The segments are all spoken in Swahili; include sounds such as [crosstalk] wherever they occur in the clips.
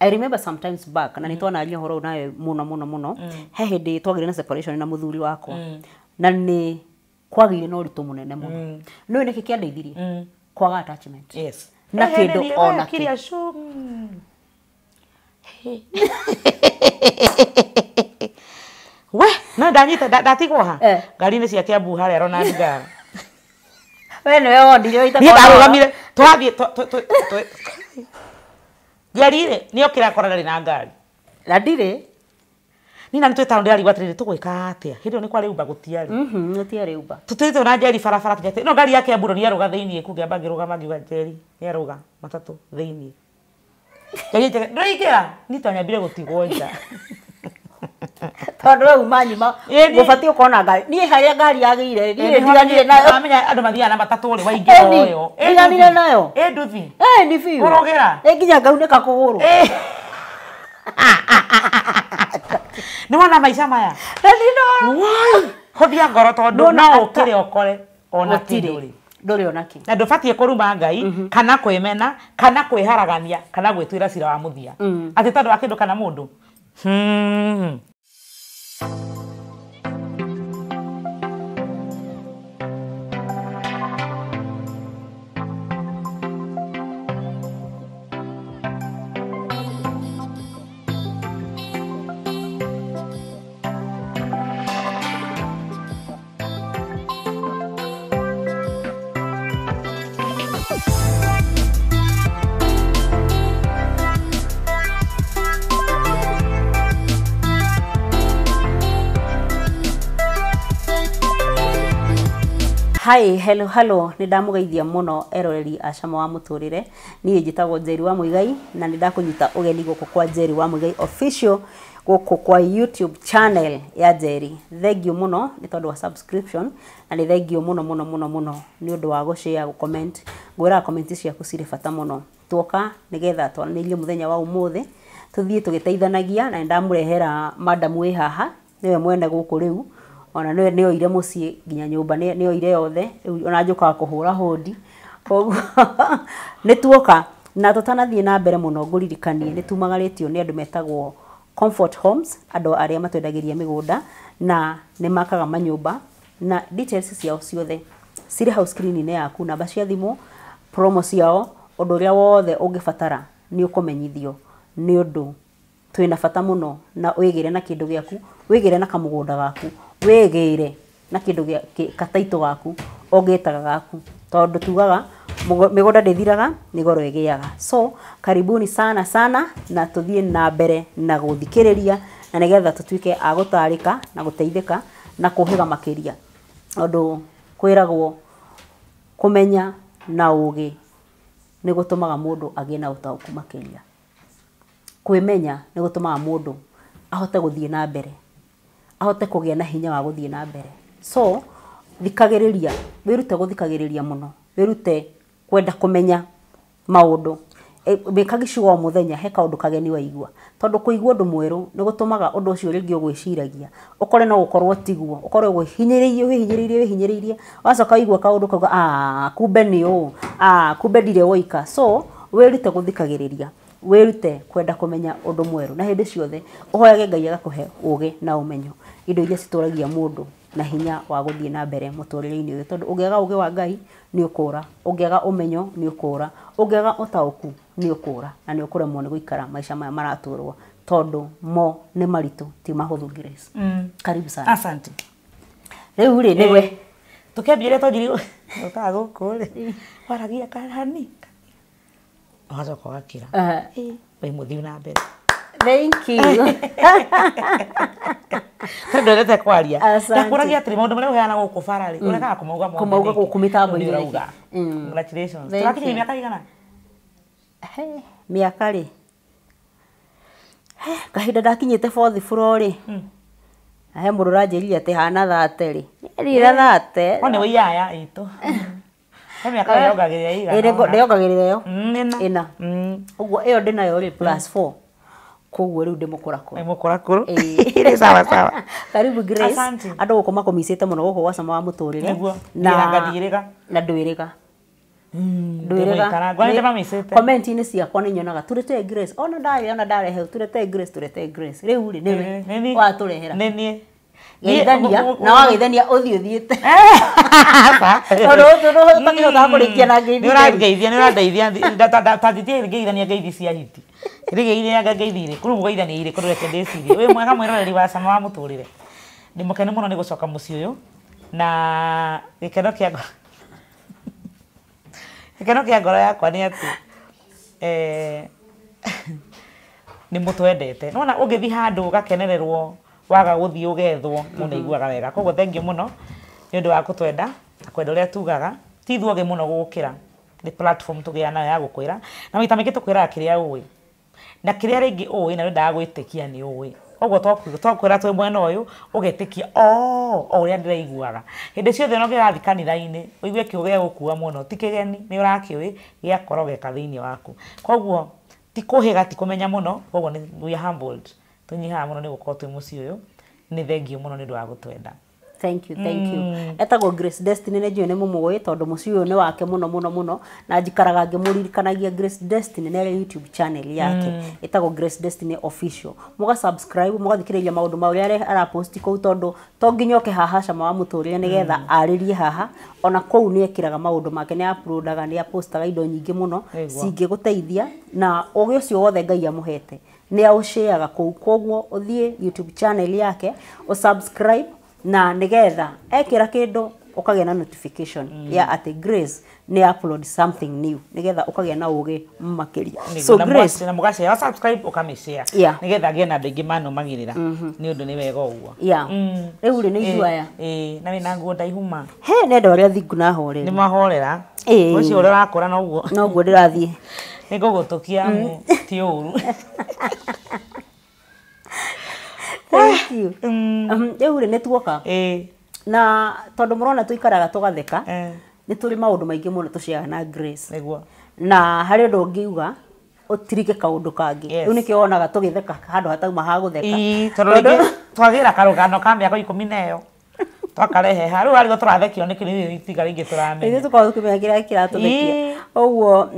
i remember sometimes back na nitwa na anya horo na muno muno muno he he de twagire na separation na muthuri wako na ni kwagire na uritu munene muno no niki kiandeithirie kwa attachment yes na kindu ona kiria ki we na no da ndatigwo ha ngari-inä cia kä hare harä arona ndigara we nä we wondirä niä ndarå gamire twarathiä ngari rä nä okä rakorana rä na ngari na ndirä nina nä twä tao ndä arigwo atä rä tå gwä ka atä a hä ndä ä yo nä kwarä umba gå tiarä mhm, umba tå twä tå na njeri barabara kinya no ngari yake amburo nä arå ga thä iniä kugä amba ngä rå ga mangiuga njeri nä arå ga matatå thä iniä ndå ingä ra nitwanyambire gå tigwo nja [laughs] [laughs] tondå rä u manyuma gå batiä å korwo na ngari niä harä a ngari yagäire ndiganire nayoandå mathiaga na matatå rä waingä ndiganire nayo nduthi ni biå rå gä ra ä nginya ngaunä ka kå gå [laughs] rå nä wona maica maya hothia ngoro tondå no å kä re okore ona tirä ndå ona kä na ndå batiä kå ruma ngai mhm. kana kwä mena kana kwä haragania kana gwä tuä ra cira wa må thia mhm. atä tondå wa kä ndå kana må ndå 흠. hi hello hello nä ndamå muno eroreri a cama wa må tå rä re niä njätagwo njeri wa må na nä ndakå ũgeni gå kå kwa njeri wa må official gå kwa youtube channel ya njeri thengiå må no nä tondå wa subscription na nä thengiå må no må no må no må no nä å ndå wa gå cea gå comment ngwä ra comment ciaku cirä bata må no tuoka nä getha twaranä muthenya wa må thä tå thiä tå gä teithanagia na nä ndamå rehera madamu wä haha nä we mwene gå kå rä u ona nä nä oire må ciä nginya nyå mba nä oire yothe ona njå kaga kå hå ra hå koguo [laughs] nä tuoka na tåtanathiä na mbere må no ngå ririkanie nä tumagarä tio nä andå metagwo comfort homes andå arä a matwendagä na nä makaga manyå mba na details ciao ciothe cirä hau skrini-inä yaku namba cia thimå promo ciao å ndå å wothe å ngä batara nä å kåmenyithio nä å ndå twä na bata må no na wä gä re na kä ndå gä aku wä gä re na kamå gaku wĩgĩire na kĩndũ kataitũ gaku ogetaga gaku tondu tugaga mĩgũnda ndĩthiraga nigoro ĩgĩaga so karibuni sana sana na tuthie na mbere na gũthikĩrĩria na nĩgetha tutuike agutarika na guteithika na kũhĩga makiria tondũ kwiragwo kumenya na uge nĩ gũtũmaga mũndũ agĩe na utauku makiria kwimenya nĩ gũtũmaga mũndũ ahote guthie na mbere ahote kugia na hinya wa guthie na mbere so thikagiriria wirute guthikagiriria muno wirute kwenda kumenya maundu wika gicigo muthenya he kaundu kageni waigua tondu kuigwa undu mweru ni gutumaga undu ucio ringi ugwiciragia ukore no gukorwo tiguo ukore gwihinyiriirie wihinyiriirie wihinyiriirie wacoka igwa kaundu kauga ah, kumbe ni uu ah, kumbe ndire woika so wirute guthikagiriria wirute kwenda kumenya undu mweru na hindi ciothe uhoyage ngai agakuhe uge na umenyo indo iria cituragia mundu na hinya wa guthie na mbere muturire-ini uyu tondu ungiaga uge wa ngai ni ukura ungiaga umenyo ni ukura ungiaga utauku ni ukura na ni ukuremwo ni guikara maisha maya maraturwo tondu mo ni maritu ti mahuthu grace mm. karibu sana asante riu ri niwe eh, tukiambia ria twanjiri ukaga [laughs] guku ri waragia karani agacoka ũgakira wĩ mũthiu na mbere thank you tondũ ndwendete kwaria ndakũragia a maũndũ marĩa ũheana gũkũ bara rĩ mm. ũregaga kũmauga kũmauga gũkũ mĩtambo-inĩ ũrauga mm. congratulations tũrakinyia mĩaka igana mĩaka rĩ kahinda ndakinyĩte fourth floor rĩ hmm. he mũndũ ũranjĩrire atĩ hana thate rĩ nĩerire thate nĩ wĩyaya itũ [laughs] he mĩaka yongagĩrĩra igana yo ĩyo eh, mm, ĩna mm. ũguo ĩyo ndĩ nayo rĩ plus mm. four koguo rä u ndä må kå rakå må kå rakå andå gå kå makomicä te må no gå kå gwacama wa må tå rä re na ndwä rä ga ndwä ciakwa nä nyonaga tå rä te ona ndarä ona ndareheu tå rete tå rete rä u rä nä watå rehera geithania na wageithania uthi uthiite tondu ucio ndutakihota ngeithi ngeithia ni urandeithia tathitie ngeithania ngeithi cia hiti rigeithia ngeithi iriku riu mugeithania iriku reke ndicirie wi mwega mwiroreri wa cama wa muturire ndi mukenu muno ni gucoka mucii uyu na gikeno kia ngoro gikeno kia ngoro yakwa ni ati eh ni mutwendete nona ungithi handu gakenererwo waga guthii ugethwo mundu mhm. aiguaga wega koguo thengiå må no nä å ndå wa kå twenda na kwenda å rä a tugaga tithuoge må no gå gå kä ra nä tå gä a nayo ya gå kwä ra na maita maingä tå kwä raga kä rä a å ä na kä rä a rä ngä å ä na rä ndaga gwä tä kia nä å ä koguo twakwä ra twä mwena å yå å getä kia o å rä a ndä raiguaga hä ndä ciothe no gä rathi kanitha-inä å igue kä å gä kua må no ti kä geni nä å rakä å ä gä akorogeka thä inä waku koguo tikå hä ga tikå menya må no koguo nä tå tunyihaga må no nä gå korwo twä må ciä å yå nä thengiå må no nä å ndå wa gå twenda thank you thank you mm. etagwo grace destiny ne jone mu må måä muci må ne wake muno muno muno na jikaraga ngä må ririkanagia grace destiny ne youtube channel yake mm. etagwo grace destiny official muga subscribe muga thikiriria maundu ma maå ara marä a araposti kå to nginyoke oke haha cama wa må tå getha mm. arä rie haha ona kå ni ekiraga maundu make nä uploadaga nä apostaga indo nyingi muno no cingä na ågä ucio wothe ngai amå hete nä aå ciaga kå u koguo å youtube channel yake å subscribe na nigetha ekira kindu ukagia na notification mm. ya ati grace ni upload something new nigetha ukagia na uge makiria so na grace na mugace ya subscribe ukamishia yeah. nigetha gie na bigi mano magirira mm -hmm. ni undu ni wega uguo yeah mm. riu ri ni eh, jua ya eh na wina nguo ndaihuma he ne ndo ria thingu na hore ni mahorera eh ucio no rakura no noguo ndirathie [laughs] ni nigugutukia mm. eh, ti uru [laughs] thengiu rä u rä nä tuoka na tondå må rona tå ikaraga gatheka nä tå rä maå ndå maingä må no tå ciaga na grace na harä å ndå å ngä uga utirike kaundu kangi yes. ni kionaga tugitheka handu hatauma ha gutheka tondå twagä ra karå gano ka mä ako ikå mi neyo twakarehe harä u rarä tå rathe kä onekä rä itigara ingä tå ramenya ithuä tå koragwo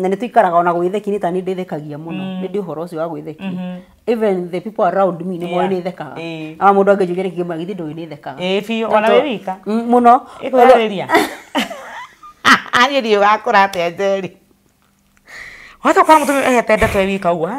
na nä tå ona gwä theki nä ta nä ndä thekagia må no å mm. wa gwä mm-hmm. even the people around me nä moä nä thekaga ama må ndå angä njå gä rä kä githä ndå ä ona wä wika må no ä kå rarä ria arä wata kwa mtu ehete ndeto ewika uguo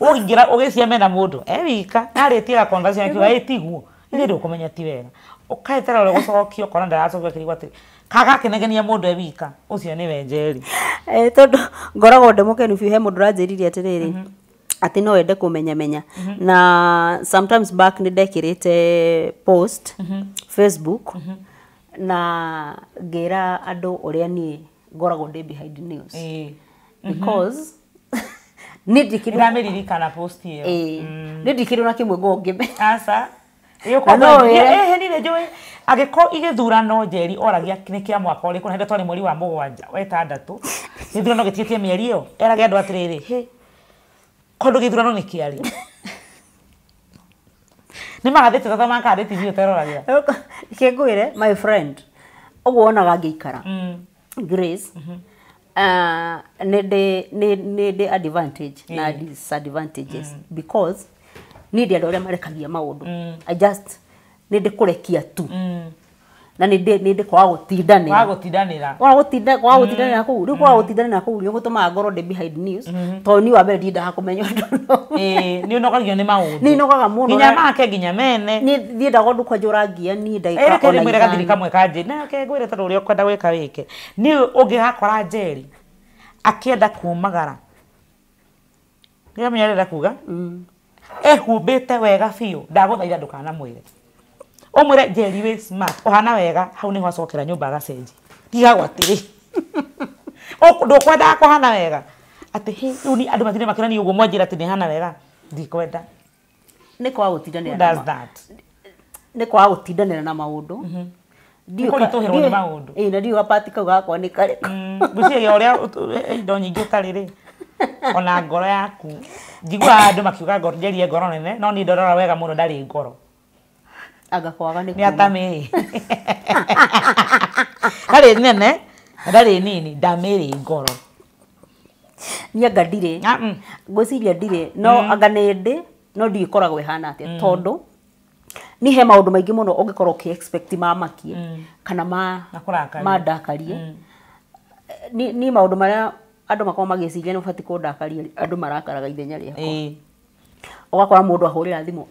ugingira ugicia mena mundu ewika narä tie gakonversation akiuga ä tiguo irä rä å ti wega ukaithira å rä gå ukona ndaracokia kä rigwa atä kaga akenegenia må ndå e wika å cio nä wenjeri [laughs] eh, tondå ngoragwo ndä må he må ndå ranjä atä rä rä atä no wende kå menya mhm. na sometimes back nä ndekä rä te post mhm. facebook mhm. na ngä ra andå å rä a niä ngoragwo ndä behind news e. because [laughs] eh. mm yo nä ndikirä na kä mwe me Ah, no ehenire jo agäkorwo igäthurano njeri oragia nä kä a mwaka å rä kå na hä ndä twarä mweri wa må gwanja wetandatå gä thurano gä tigätie mä eri ä yo eragä andå atä rä rä kondå gä thurano nä kä arä nä magathä te tata makandä ti thiä teroragia kä ngwä re my friend å guo wonaga ngä ikara grace nä ah, ndä advantage na disadvantages mm. because ni ndi andå arä marekagia maundu mm. i just ni kå rekia tu mm. na nä ndi kwaga gå kwa gutindanira kwa u kwa u kwaga gå tindanä ra kå u nä gå tå maga ngoro tondå ni wambere ndiendaga kå menya nä å nogagio nä maå ni nä nogaga må nginya make nginya mene nä thiendaga å ndå ni rangia niä ndagäkarä mwä re gathiri kamwe ka nake ngwä re tondå å rä a å kwenda gwä ka wä ke nä å ngä gakora jeri akienda kumagara nä ramenya rä kuga mm ehumbite wega biå ndagåthaitha ndå kanamwä å mwä re njeri å hana wega hau nä ho acokera nyå mba agacenji [laughs] ndigagwo atä rä ndå kwendaga kå hana wega atä hä rä u andå matinde makä rani å guo mwanjä ra atä nä hana wega ndikwenda nä kwagå tindanä nä kwagå tindanä na maå ndå ndikuritåhärwo nä maå ndå kau gakwa nä karä ka mm, ngå ciagia å rä a indo nyingä å tarä rä ona ngoro yaku njiguaga andå makiuga njerie ngoro nene no nä ndorora wega må no ndarä ngoro angakwaga nä atamä ndarä nene ndarä nini ndamä rä ngoro nianga ndirä ngwäciria ndirä no anga nä ndä no ndigä koragwo hana atä tondå nä he maå ndå maingä må no å ngä korwo å mamakie mm. kana mandakarie mm. nä maå ndå marä a andå makorwo magäciria nä å batiä kå ndakaria andå marakaraga ithenya rä akwa å gakora må ndå ahå rä ra thimå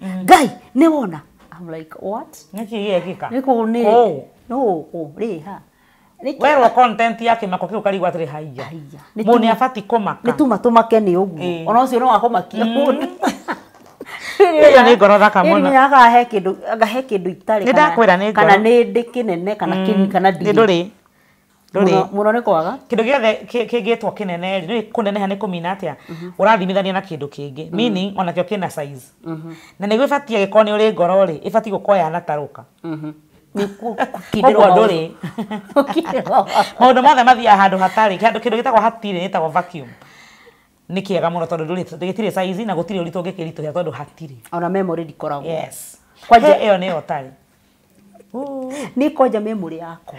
mm. I'm like what nä gĩekĩka nĩ kũu nĩ no kũ rĩ ha werwo content ya kimako kiu karigwa atiri haiya mu ni abati kumaka ni no wakumakia makia mm. ĩyo nĩ ngoro thaka mũno agahe kĩndũ agahe kĩndũ itarĩ kana nĩ ndĩ kĩnene kana mm. kĩnini kana ndĩ ndũrĩ muno nä kwaga kä ndå gä othe kä ngä two kä nene rä kå neneha nä kå mina atä a å mhm. rathimithania na kä ndå kä ngä onakä o kä mhm. na na nä gwä batie gä korwo nä å rä ngoro rä ä batiä gå korwo yanatarå ka koguo ndå rä maå ndå mothe mathiaga handå hatarä kä ndå gä tagwo hatirä nä tagwo nä kä ega må no tondå gä tirä na gå tirä å ritå ngä kä ritå hä a tondå hatirä ona memorä ndikoragwo ä yo nä yo tarä nä kwanja memorä yakwa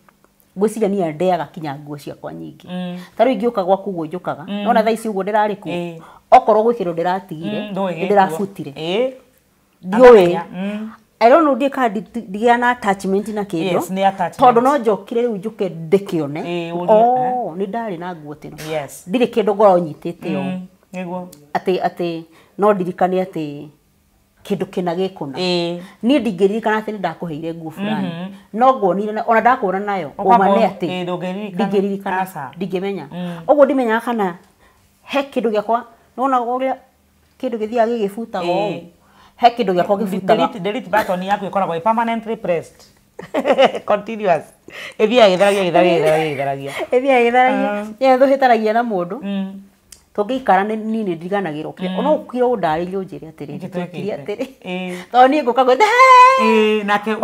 gwiciria niä ndeaga kinya nguo ciakwa nyingä mm. tarä u ingä å ka gwaku guo njå kaga mm. nona thaa ici å guo ndä rarä ku eh. okorwo gwä kä rå ndä ratigire nä ndä rabutire ndiå ä ndiä ka ndigä a na attachment na kä ndå tondå no njokire rä u njå ke ndä kä one eh, eh. nä ndarä na nguo tä mm. no ndirä kä ndå ngoro nyitä te o atä no ndirikane atä kindu kina gikuna ni ndingiririkana ati ni ndakuheire nguo fulani mhm. no nguonire ona ndakuona nayo umane ati ndingiririkana ndingimenya uguo mm. ndimenyaga kana he kindu giakwa nona uria kindu githiaga gigibutagwo ũũ he kindu giakwa gibutaga delete button yaku ikoragwo permanently pressed [laughs] continuous ithiaga githaragia githaragia githaragia ithiaga githaragia yethå mm. hä taragia na må ndå mm tungäikarane ni nä ndiriganagä ro kä mm. ona å kire å ndarä rie å njä re atä rä tåkire atä rä tondå niä ngå kagå nake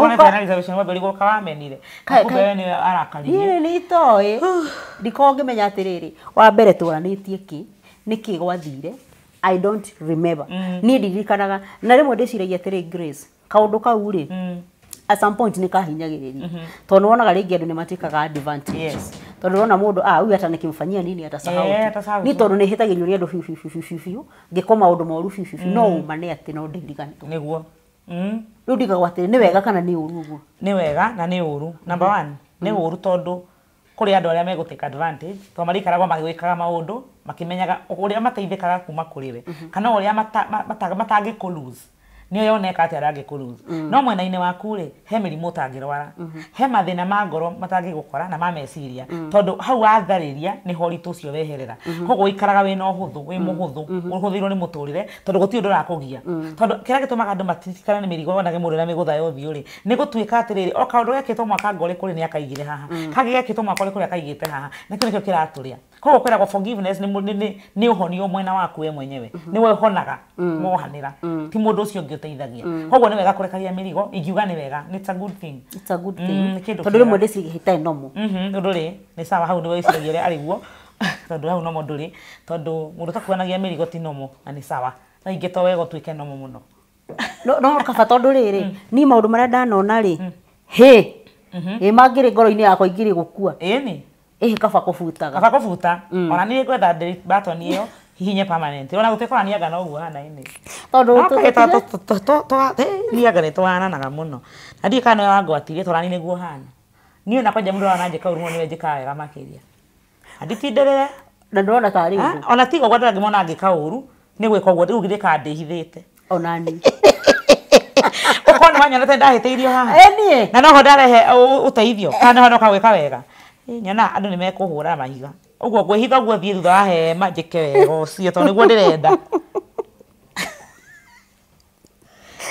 wamberi gå ka wamenire kumbewe nä arakaririe nä itoä ndikorwo ngä menya atä rä rä wa mbere twaranä tie kä nä kä gwathire i don't remember mm. niä ndirikanaga na rä mwe ndä ciragia atä rä grace kaå ndå kau rä mm. at some point nä kahinyagä rä ria mm-hmm. tondå wonaga rä ngä andå nä matuä kaga advantage yes tondu rona mundu ndå ah, uyu ata nikimfanyia nini atasahau yeah, eh, ni tondu ni hitagia nyuri andu andå fiu ngä fiu maå ndå moru moru no fiu no mm. umane ati no guo rä riu ndigagwo atä nä wega kana nä å ru å guo nä wega na nä å ru nä å ru tondå kå rä andå arä a megå to maraikaragwo magwä kaga maå ndå makä menyaga å rä a mateithä kaga kuma kå rä we mm-hmm. kana å rä a matangä kå nä å yoneka atä arä angä mm. no mwena waku-rä he mä rimå å rwara mm-hmm. he mathä na ma ngoro matangä gå kora na ma meciria mm. tondå hau watharä ria nä horitå cio weherera mm-hmm. koguo ikaraga wä na å hå thå wä må mm. hå thå å mm-hmm. hå thä irwo nä må tå rä re tondå gå tiå ndå rakå gia tondå kä rä a gä tå maga andå matitikana nä mä rigo må rä na mä gå tha yothiå rä nä gå tuä ka atä rä rä o kaå ndå gekä two mwaka ngorä kå rä nä akaigä re haha kangä gekä two mwaka rä kå rä akaigä te haha nä kä nä kä o kä ratå rä a koguo kwiragwo forgiveness ni ni ni uhonio mwena waku we mwenyewe mhm. mm -hmm. ni we honaga mm. wohanira mm. ti mundu ucio ungi uteithagia mm. koguo ni wega kurekaria mirigo ingiuga ni wega it's a good thing it's a good thing tondu rimwe ndicihitani nomo nduri ni sawa hau ni wiciragia uria ari guo [laughs] tondu hau nomo nduri tondu mundu takuanagia mirigo ti nomo na ni sawa na ingi to wega tuike nomo muno no no kaba tondu riri mm. ni maundu maria ndanona ri mm. hi mhm. ĩ mangĩrĩ ngoro-inĩ yakwa ingĩrĩ gũkua ĩni ä kaba kå butaga kaba kå buta mm. ona ni ngwetha baton ä yo hihinye permanent ona gå tekora nianga no guo hanainä tondånianga nä twahananaga to no na ndiä kana wangwatirie twarani nä guo hana niä ona kwanja må ndå ona njä kaå rumo nä we njä kaga wega makä ria anditindä na ndårona tari ona tiga gwa ndangä mona ngä ka å ru nä gwä ka å guo rä u gä kandä hithä te onani å korwo nä wanyonete ndahä tä irio haha na noho ndarehe å teithio kana nä ho ndoka gwä ka wega nyona andå nä mekå hå ra mahiga å guo gwä hitha å guo thiä thutha wa hema njä ke wega å cio tondå nä guo ndä renda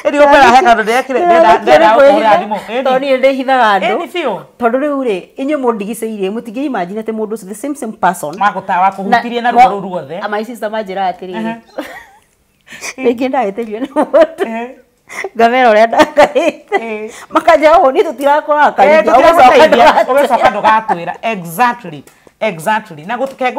ndi gukora he kandu ndekire ndenda gukura thimu tondu ni ndi hithaga andu tondu riu ri inyu mundigiceirie mutingi imagine ati mundu the same same person magutawa kuhutirie na ruo ruothe my sister majira atiri rĩngĩ ndagĩterio nĩ ngamera å rä a ndangaä eh. makanja å nä tå tirakoraũgecoka ndå gatwä ra na re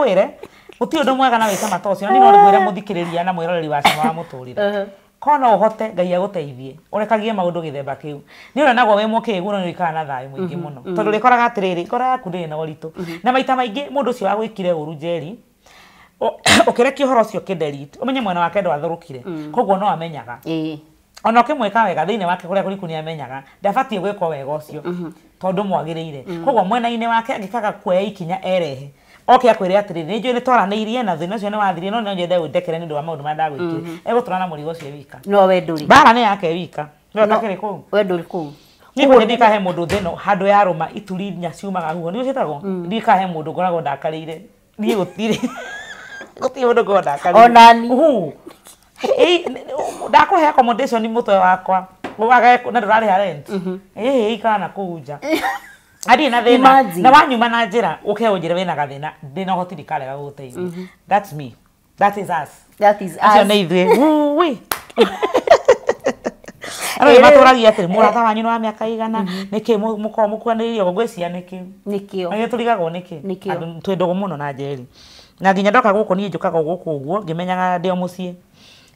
gå tiä ndå mwega na wä ta mata å cio nä nongwä må thikä rä ria na mwä roreri wa cama wa må tå rä re uh-huh. kona å hote ngai agå teithie å rekagie maå ndå gä themba kä u nä å rä a wä mwå kä guo nä wä na thayå må ingä uh-huh. må no uh-huh. tondå rä koraga atä rä rä yaku ndä na å na maita maingä må ndå å cio wagwä kire å ru njeri å [coughs] kä rekia å horo å cio kä å menye mwena wake ndwathå rå kire mm. koguo no amenyaga eh ona å kä mwä wega thä inä wake kå rä a kå riku nä amenyaga ndabatiä gwä ka wega å cio tondå mwagä rä ire mm. koguo mwena-inä wake angä kaga kuoya ikinya erehe oke akwä re atä rä rä nä njå nä twaranä irie na thä na å cio nä wathirire no nyonje ndegwä ndekere nä å ndå wa maå ndå marä ndagwä kä mm-hmm. egå tå rana må rigo cio wika no we ndå rä mbara nä yake wika no takä rä kå u we ndå rä kå u nä ndikahe må ndå thä no handå ya rå ma ituri nya ciumaga huho nä å ciätagwo mm. ndikahe må ndå ngoragwo ndakarä ire niä gå tirä [laughs] gå tirä må ndå ngorwo ndakarä onani ndakå he accommodation nä må twe wakwa wagage na ndå rarä ha rent ä mhm. ikana kå u nja na thä na na wanyuma na njä ra å ke å njä ra wä na gathä na ndä na å hotiri karega gå gå teithia mhm. thats me that is us that is us acio nä ithuä wui [laughs] arä matåragia atä må ratha wanyu nä wa mä aka igana mhm. nä kä må korwo må kuanä rä rie å gwä cia nä kä nä tå rigagwo nä kä twä ndå gå må no na njeri na nginya ndoka gå kå niä njå kaga gå kå å guo ngä menyaga ndä o må ciä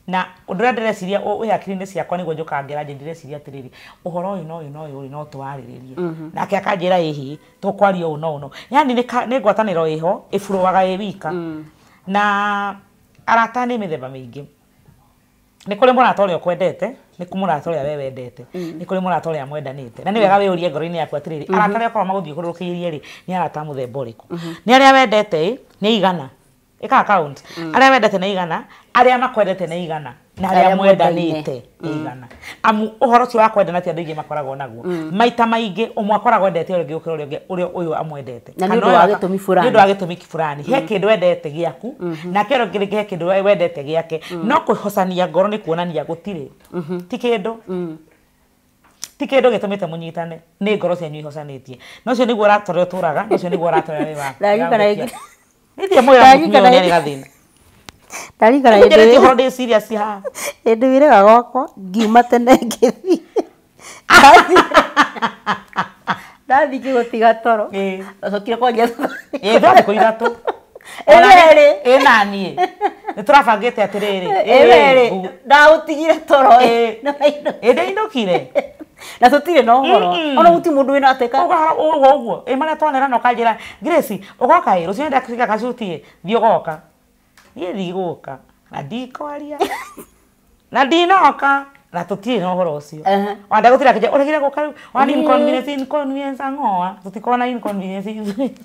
na undu ria ndĩreciria wĩ hakiri-inĩ ciakwa nĩguo njũkangira nje ndĩreciria atĩrĩrĩ ũhoro ũyũ na ũyũ no ũyũ no tũwarĩrĩrie mm-hmm. nake akanjĩra ĩhĩ tũkwaria ũũ na ũũ no yani nĩ ngwatanĩro ĩho ĩburũaga ĩ wika mm. na arata nĩ mĩthemba mĩingĩ nĩ kũrĩ mũrata ũrĩa kwendete nĩ kũ mũrata ũrĩa we wendete mm. nĩ kũrĩ mũrata ũrĩa mwendanĩte na nĩ wega mm. wĩyũrie ngoro-inĩ yaku atĩrĩrĩ arata mm-hmm. arĩa ũkorwo magũthiũrũrũkĩirie rĩ nĩ arata mũthemba ũrĩkũ mm-hmm. ni arĩa wendete ĩ nĩ aigana ika account mm. aria wendete na igana aria makwendete na igana na aria mwendanite mm. igana amu uhoro ti wakwendana ti andu ingi makoragwo naguo mm. maita maingi umwe akoragwo endete uria ngiukira uria ngi uria uyu amwendete na ndu wa gitumi fulani ndu wa gitumi fulani he mm. kindu wendete giaku -hmm. na kero ngi he kindu wendete giake mm. no kuhocania ngoro ni kuonania gutiri -hmm. ti kindu mm. ti kä ndå gä tå mä te må nyitane nä ngoro cianyu ihocanä tie nocio nä guo å ratå rä a å tå raga nocio nä guo å ratå rä a wä nithie mwira nyone gathina ndarigara ĩndĩ horo ndĩ serious haha ĩndĩ wĩrĩga gwakwa ngiuma tene ngĩthi ah! ndathi [laughs] ngĩgũtiga toro ndacokire kwanja thikũ ithatũ ĩrĩ ĩ naniĩ nĩ tũrabangĩte atĩrĩrĩ ĩrĩ ndagũtigire toro ĩndĩ inũkire [laughs] na tutire no ngoro ona uti mundu ina ateka uguo uguo e mara twanera no kanjira grace ugoka i rucio ndaka kiga thio goka ni thiguka na ndikwaria [laughs] na ndinoka na tutire no horo ucio wanda gutira kija uregire guka riu wani inconvenience inconvenience angoa tutikona inconvenience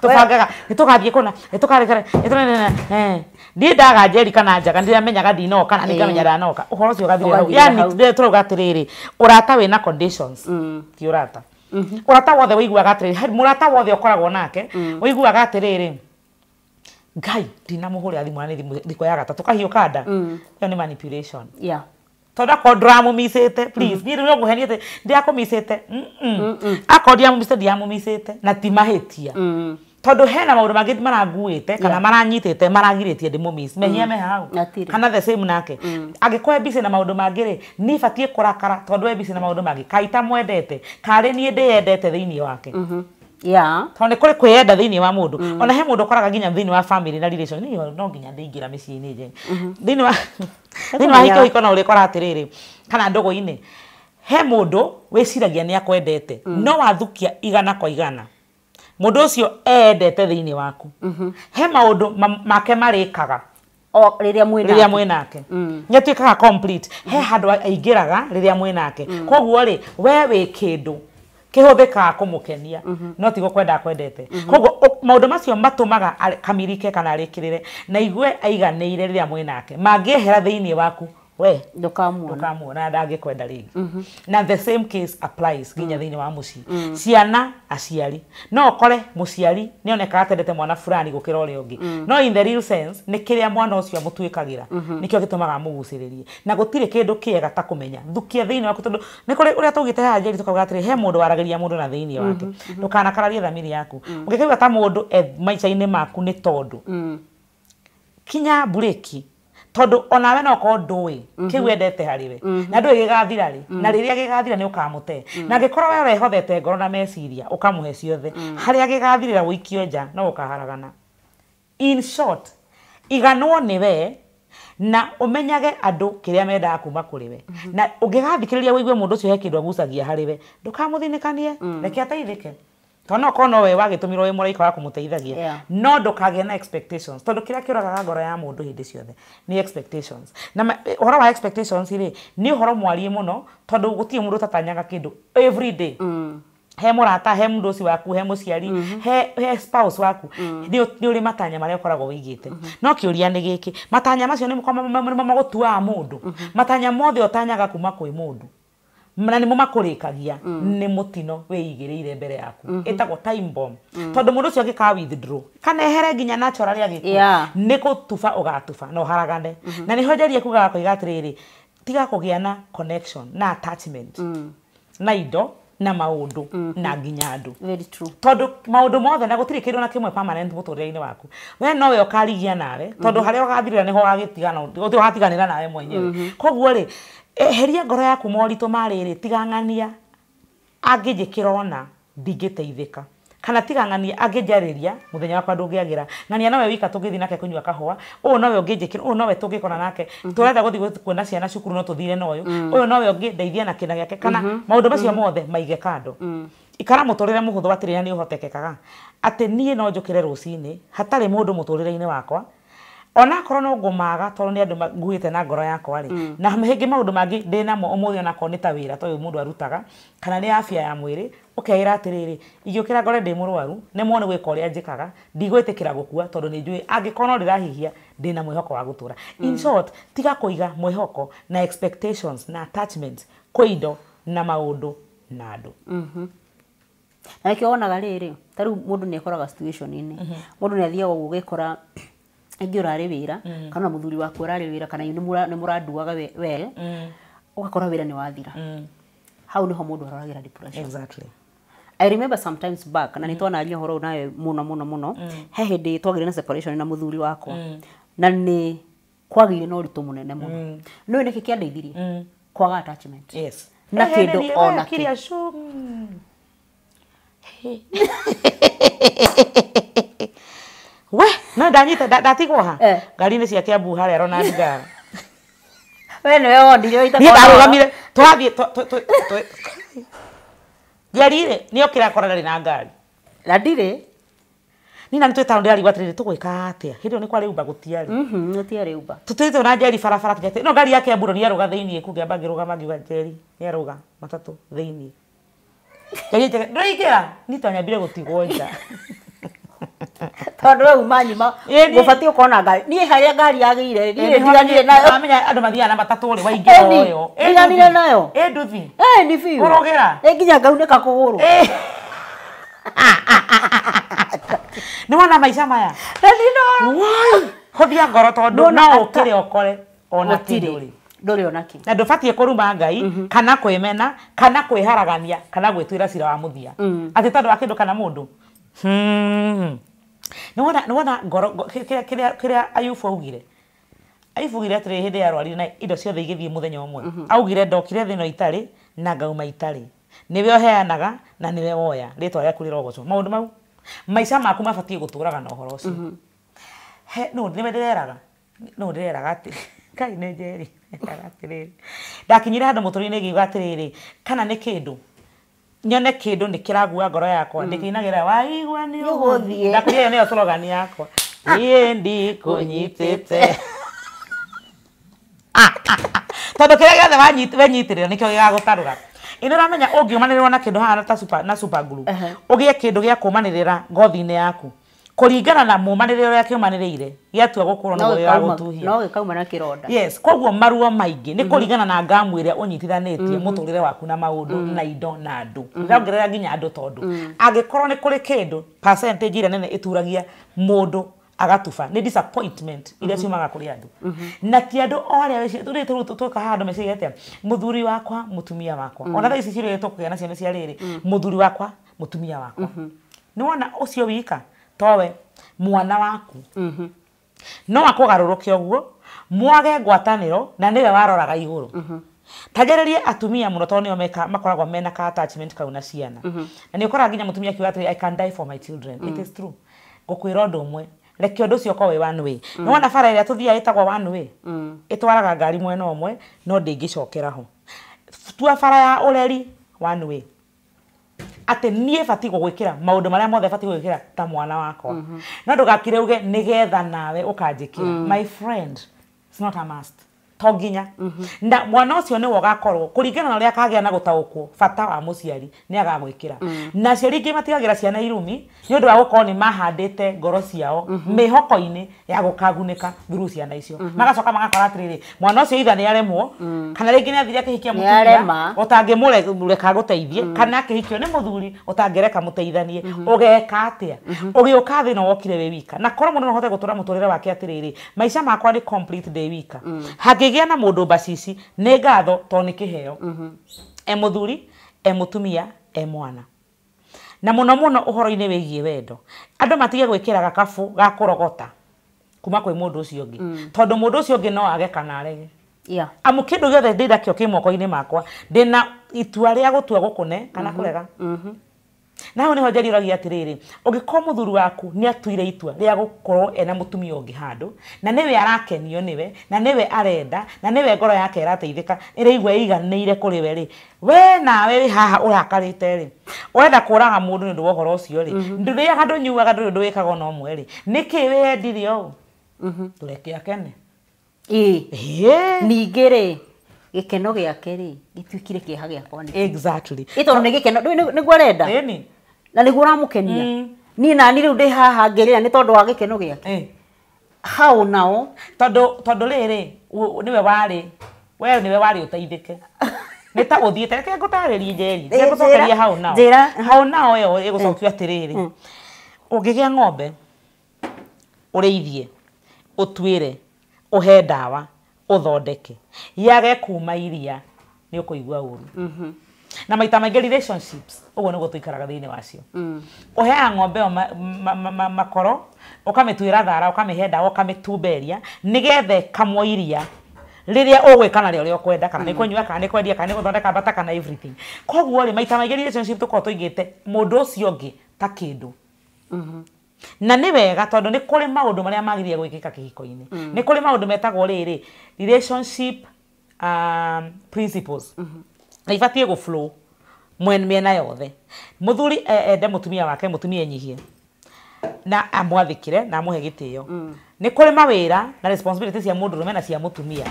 tubangaga nitukathie kuna nitukarekera nitunene eh ndi ndaga njeri kana njaga ndiramenyaga ndinoka na ningamenya ndanoka uhoro ucio ugathire yaani, hau yani turoiga atiriri urata wina conditions mm. ti urata urata mm-hmm. wothe wiguaga atiriri murata wothe ukoragwo nake mm. wiguaga atiriri ngai ndinamuhurira thimu ni thimu thikå ya gatatå kahiå nda ä yo nä tondå akorwo ndå ramumicä te mm. niä rä å ngå heni atä ndä akå micä te akorwo ndiramumicä ndiramumicä misete na ti tia -mm tondu hena maundu mangi te kana yeah. maranyitite maragiritie ndi mumis mehia mm. me hau kana the same nake mm. angikwe bici na maundu mangi ri ni batie kurakara tondu we bici na maundu mangi kaita mwendete kari nie ndiyendete thiini wake mm -hmm. Yeah. Tondu kuri kwiyenda thiini wa mundu mm. ona he mundu ukoraga nginya thiini wa family na relation niyo no nginya ndingira miciini je mm -hmm. thiini wa [laughs] thiini wa hiko hiko no urikora atiriri kana ndugu-ini he mundu wiciragia ni akwendete mm. no wathukia igana kwa igana mm mundu ucio eyendete thiini waku mhm. he maundu make marikaga riria mwinake mwinake mm. nyatuikaga complete he hadwa aingiraga riria mwinake mm. koguo mm. ri we we kindu kihuthikaa kumukenia mhm. no tigo kwenda kwendete mhm. koguo maundu macio matumaga kamirike kana rikirire na igue aiganeire riria mwinake mangihera thiini waku we ndukamuona na ndangikwenda ringi mm -hmm. na the same case applies ginya mm. thini wa mucii mm. ciana aciari no kore muciari ni onekaga tendete mwana fulani gukira uria ungi mm. no in the real sense ni kiria mwana ucio amutwikagira mm -hmm. nikio gitumaga mugucirerie na gutire kindu kiega ta kumenya thukia thini wa tondu ni kore uria tugite ha njeri tukauga atiri he mundu waragiria mundu na thini mhm, wake mm -hmm. kararia thamiri yaku mm. ta mundu e maisha ine maku ni tondu mm. kinya bureki tondu onawe no korwo nduwi kiu endete harä we mhm. mhm. na ndå gägathira rä mhm. na rä rä a gathira nä å kamå te na ngä korwo we rehothete ngoro na meciria å kamå he ciothe harä a gathirä ra gå ikio nja no å kaharagana iganwo nä we na kä rä a mendaga kuma kuri we na ungigathikiriria wiigue mundu cio he kindu agucagia hari we thinä kanie reke ke tona korwo nowe wagĩtũmĩrwo wĩ mũraika wa kũmũteithagia yeah. no ndũkagĩa na expectations tondũ kä kĩũragaga ngoro ya mũndũ hĩndĩ ciothe nĩ expectations na eh, ũhoro wa expectations å horo mwari må no tondũ gũtirĩ mũndũ ũtatanyaga kĩndũ every day mm he murata he mundu ucio waku he muciari mm mm-hmm. waku he, he spouse waku marä a å koragwo matanya maria ukoragwo wigite mm -hmm. no kiuria ni giki matanya macio ni må mundu matanya mothe tanyaga kuma må mundu na nä må makå rä kagia mm. nä må tino wä igä rä ire mbere yaku ä mm-hmm. tagwo tondå må ndå å cio angä kaa kanehere nginya natural rä agä ku nä gå tuba å gatuba na å haragane na nä honjeria kugaga koiga atä rä rä tiga kå gä a na connection na attachment mm. na indo na maundu mm -hmm. na nginya andu tondu maundu mothe na gutire kindu na kimwe permanent muturire-ini waku we no we ukarigia nawe tondu mm -hmm. haria ugathirira niho ugagitigana uti ugatiganira nawe mwenyewe mm -hmm. koguo ri Eh, eheria ngoro yaku moritũ marĩrĩ tiga ng'ania angĩnjĩkĩra ona ndingĩteithĩka kana tiga ng'ania angĩnjarĩria mũthenya wakwa ndũngĩagĩra ng'ania nowe wika tũgĩthiĩ nake kũnyua kahũa ũyũ nowe ũngĩnjĩkĩra ũyũ nowe tũngĩkora nake mm-hmm. tũrenda gũthiĩ kuona ciana cukuru no tũthire na mm. ũyũ ũyũ nowe ũngĩndeithia na kĩna gĩake kana mm-hmm. maũndũ macio mm. mothe maige kando mm. ikara mũtũrĩre mũhũthũ atĩrĩ na nĩ ũhotekekaga atĩ niĩ no njũkĩre rũcinĩ hatarĩ mũndũ mũtũrĩre-inĩ wakwa ona korwo no ngumaga tondå nä andå nguhä na ngoro yakwa rä mm. na hä ngä maå ndå mangä ndä namo å må thä onakorwo nä ta wä ra to yå må ndå arutaga kana nä afia ya mwä rä ukeä ra atä rä rä ingä å kä ra ngore ndä må rwaru nä mone gwä ka å rä a njä kaga ndigwä tä kä ra gå kua tondå nä njå angä korwo no ndä rahihia ndä na mwä hoko wa gå tå ra tiga kå iga mwä hoko na expectations na attachments kwä indo na maå ndå na andå mm mm-hmm. na nä kä wonaga rä rä tarä u må ndå nä ekoraga inä må mm-hmm. ndå nä athiaga å gå gä kora ĩngĩ ũrarĩ wĩra mm. kana mũthuri waku ũrarĩ wĩra kana nĩ mũranduaga wega mm. ũgakora wĩra nĩ wathira mm. hau ho mũndũ aroragĩra depression exactly. I remember sometimes back na nĩ mm. twanaria ũhoro nawe mũno mũno mũno mm. he hĩndĩ twagĩire na separation na mũthuri wakwa mm. na nĩ kwagĩire na ũritũ mũnene mũno nĩũĩ nĩkĩ kĩandeithirie kwaga attachment yes. na kĩndũ ona kĩ [laughs] Eh. we no ndanyita ndatigwo ha ngari-inä ciake ambu harä arona ndigara we no nä we wondirwo niä ndarå twathiä njeri-rä nä okä rakorana rä na ngari na ndirä nina nä twä taå ndä arigwo atä rä tå gwä ka atä a hä ndä ä yo nä kwarä umba gå tiarä mm-hmm, tå tä tå na njeri barabara kinya no ngari yake ambu no nä arå ga thä iniä kå ngäamba ngä rå ga mangiuga njeri nä arå ga matatå thä iniä njeri ndå ingä ra nitwanyambire gå tigwo [laughs] [laughs] tondå rä u manyuma gå batiä å korwo na ngari niä harä a ngari yagä ndiganire nayomenya andå mathiaga na matatå rä waingä ndiganire nayo ä nduthi rå gä ra ä nginya ngaunä gå rwo nä wona maica maya na thia ngoro tondå no å kä rä okore ona kä ndå na ndå batiä kå ruma ngai mhm. kana kwä mena kana kwä haragania kana gwä tuä ra cira wa må thia mhm. atä tondå wa kä ndå kana må ndå nä wona kä rä a ayubu augire ayubu atä atärä hä ndä yarwarire na indo ciothe igä thiä må thenya å mwe mhm. augire ndokire thä no itarä na ngauma itarä nä we oheanaga na nä we woya rä twa rä aku rä rogocwo maå ndå mau maica maku mabatiä gå tå raga na å horo å cio mhm. no nä we ndä reraga no ndä reraga atä kai [laughs] nä njeri ndakinyire handå må tå rä inä ngä iga atä rä rä kana nä kä ndå nyone kä ndå nä kä ragua ngoro yakwa mm. ndä kä inagä ra waigua nä å gå thiä ndakå ä yo nä yo slogani yakwa [laughs] niä ndikå nyitä te [laughs] tondå kä rä a gäothe wenyitä rä ro nä kä o gä gagå tarå ra ä nä ramenya å ngä å manä rä rwo na kä ndå haha na å gä e kä ndå gä a kå manä rä ra ngothi-inä yaku kuringana na mumaniriro ya kiumanirire giatua gukorwo na guoya gutuhia no gikauma na kironda yes koguo maruo maingi ni mhm. kuringana na ngamu iria unyitithanitie muturire mhm. waku na maundu mhm. na indo na andu ndongerera nginya andu tondu angikorwo ni kuri kindu percentage iria nene ituragia mundu agatuba ni disappointment iria ciumaga kå rä andå na ti andu andå orä a turu tutuka handu atä må muthuri wakwa mutumia wakwa ona thaa ici cirä tå na ciana cia rä muthuri wakwa mutumia wakwa ni wona ucio wika towe mwana waku mm-hmm. no akugaruruke uguo mwage ngwataniro na niwe waroraga iguru mm mm-hmm. atumia muno tondu meka makoragwa mena ka attachment kau na ciana mm-hmm. na ni ukora nginya mutumia akiuga atiri i can die for my children it mm. is true ngukwira undu umwe reke undu ucio ukorwo wi one way no -hmm. ni wona bara iria tuthia itagwa one way itwaraga mm. ngari mwena umwe no ndingicokera ho tua fara ya ureri one way atä niä batiä gå gwä kä ra maå ndå marä a mothe batiä gå gwä kä ra ta mwana wakwa mhm. no ndå gakire uge nä getha nawe å kanjä kä ra mm. my friend it's not a must to nginya na mwana ucio ni wogakorwo kuringana na ria kagia na gutaukwo fata wa muciari ni agagwikira mm-hmm. na ciari ingi matigagira ciana irumi ni undu wa gukorwo ni mahandite ngoro ciao mihoko-ini mm-hmm. ya gukagunika thuru ciana icio mm-hmm. magacoka magakora atiriri mwana ucio itha ni aremwo mm. kana ringi ni athiria kihikia mutumia utangimureka guteithie mm. kana akihikio ni muthuri utangireka muteithanie ugeka atia ugiuka thi thina wokire wi wika na korwo mundu no hote gutura muturire wake atiriri maica makwa ni complete ndi wika mm. hangi ngigia na mundu basisi ni ngatho to ni kiheo mhm. e muthuri e mutumia e mwana na muno muno uhoro-ini wigie wendo andu matige gwikira gakabu gakurogota kuma kwi mundu ucio ngi mm. tondu mundu ucio ngi no age kana arege yeah. amu kindu giothe ndinakio ki moko-ini makwa ndina itua ria gutua gukune kana mm -hmm. kurega mm -hmm naho niho njeri ragia atiriri ungikorwo muthuri waku ni atuire itua ria gukorwo ena mutumia ungi handu na niwe arakenio niwe na niwe arenda na niwe ngoro yake irateithika iraigua iganĩire kũrĩ we rä we nawe rä haha ũrakarĩte rĩ ũrenda ndå mũndũ nĩ ũndũ wa ũhoro ũcio rĩ mhm. ndũrĩaga ndũnyuaga ndũrĩ ũndũ wĩkaga ona ũmwe rĩ nĩkĩ wendire ũũ mhm. reke akene ĩĩ ningĩ rĩ gikeno giake ri gituikire kieha giakwa ni exactly ä tondå nä gäkeno nä guo arenda na nä guo å ramå mm. niä nani rä u ndä haha ngä rä ra nä tondå wa gä keno gä ake hau nao tondå rä rä nä we warä we nä we warä å teithä ke nä ta gå thiä te reke ngå tarä rie njeri ngå cokeria hau nao hau nao ä yo ä gå cokio atä rä mm. rä å ngä gä a ng'ombe å rä ithie å tuä re å he ndawa uthondeke yage kuma iria nä å kå igua å ru mm-hmm. na maita maingä relationships å nä guo tå ikaraga thä inä wacio å mm. heaga ng'ombe ä yo makoro å kamä tuä ra thara å kamä nigethe å kamä tumberia nä kamwo iria rä rä a å gwä kana rä a å rä a å kwenda kana nä kwenyua kana nä kwendia kana gå thondeka kana everything koguo rä maita maingä relationship tå korwo tå igä te må ndå å cio å ngä ta kä ndå mm-hmm na nä wega tondå nä kå rä maå ndå marä a magä rie gwä kä ka kä hiko-inä mm. nä kå rä maå ndå metagwo rä rä relationship um, principles mm-hmm. na ibatiä gå flow mwen yothe må thuri e, ende må tumia wake må tumia nyihie na amwathä kä re na amå he gä tä mm. nä kå rä mawä ra na responsibility cia må ndå rå me na cia må tumia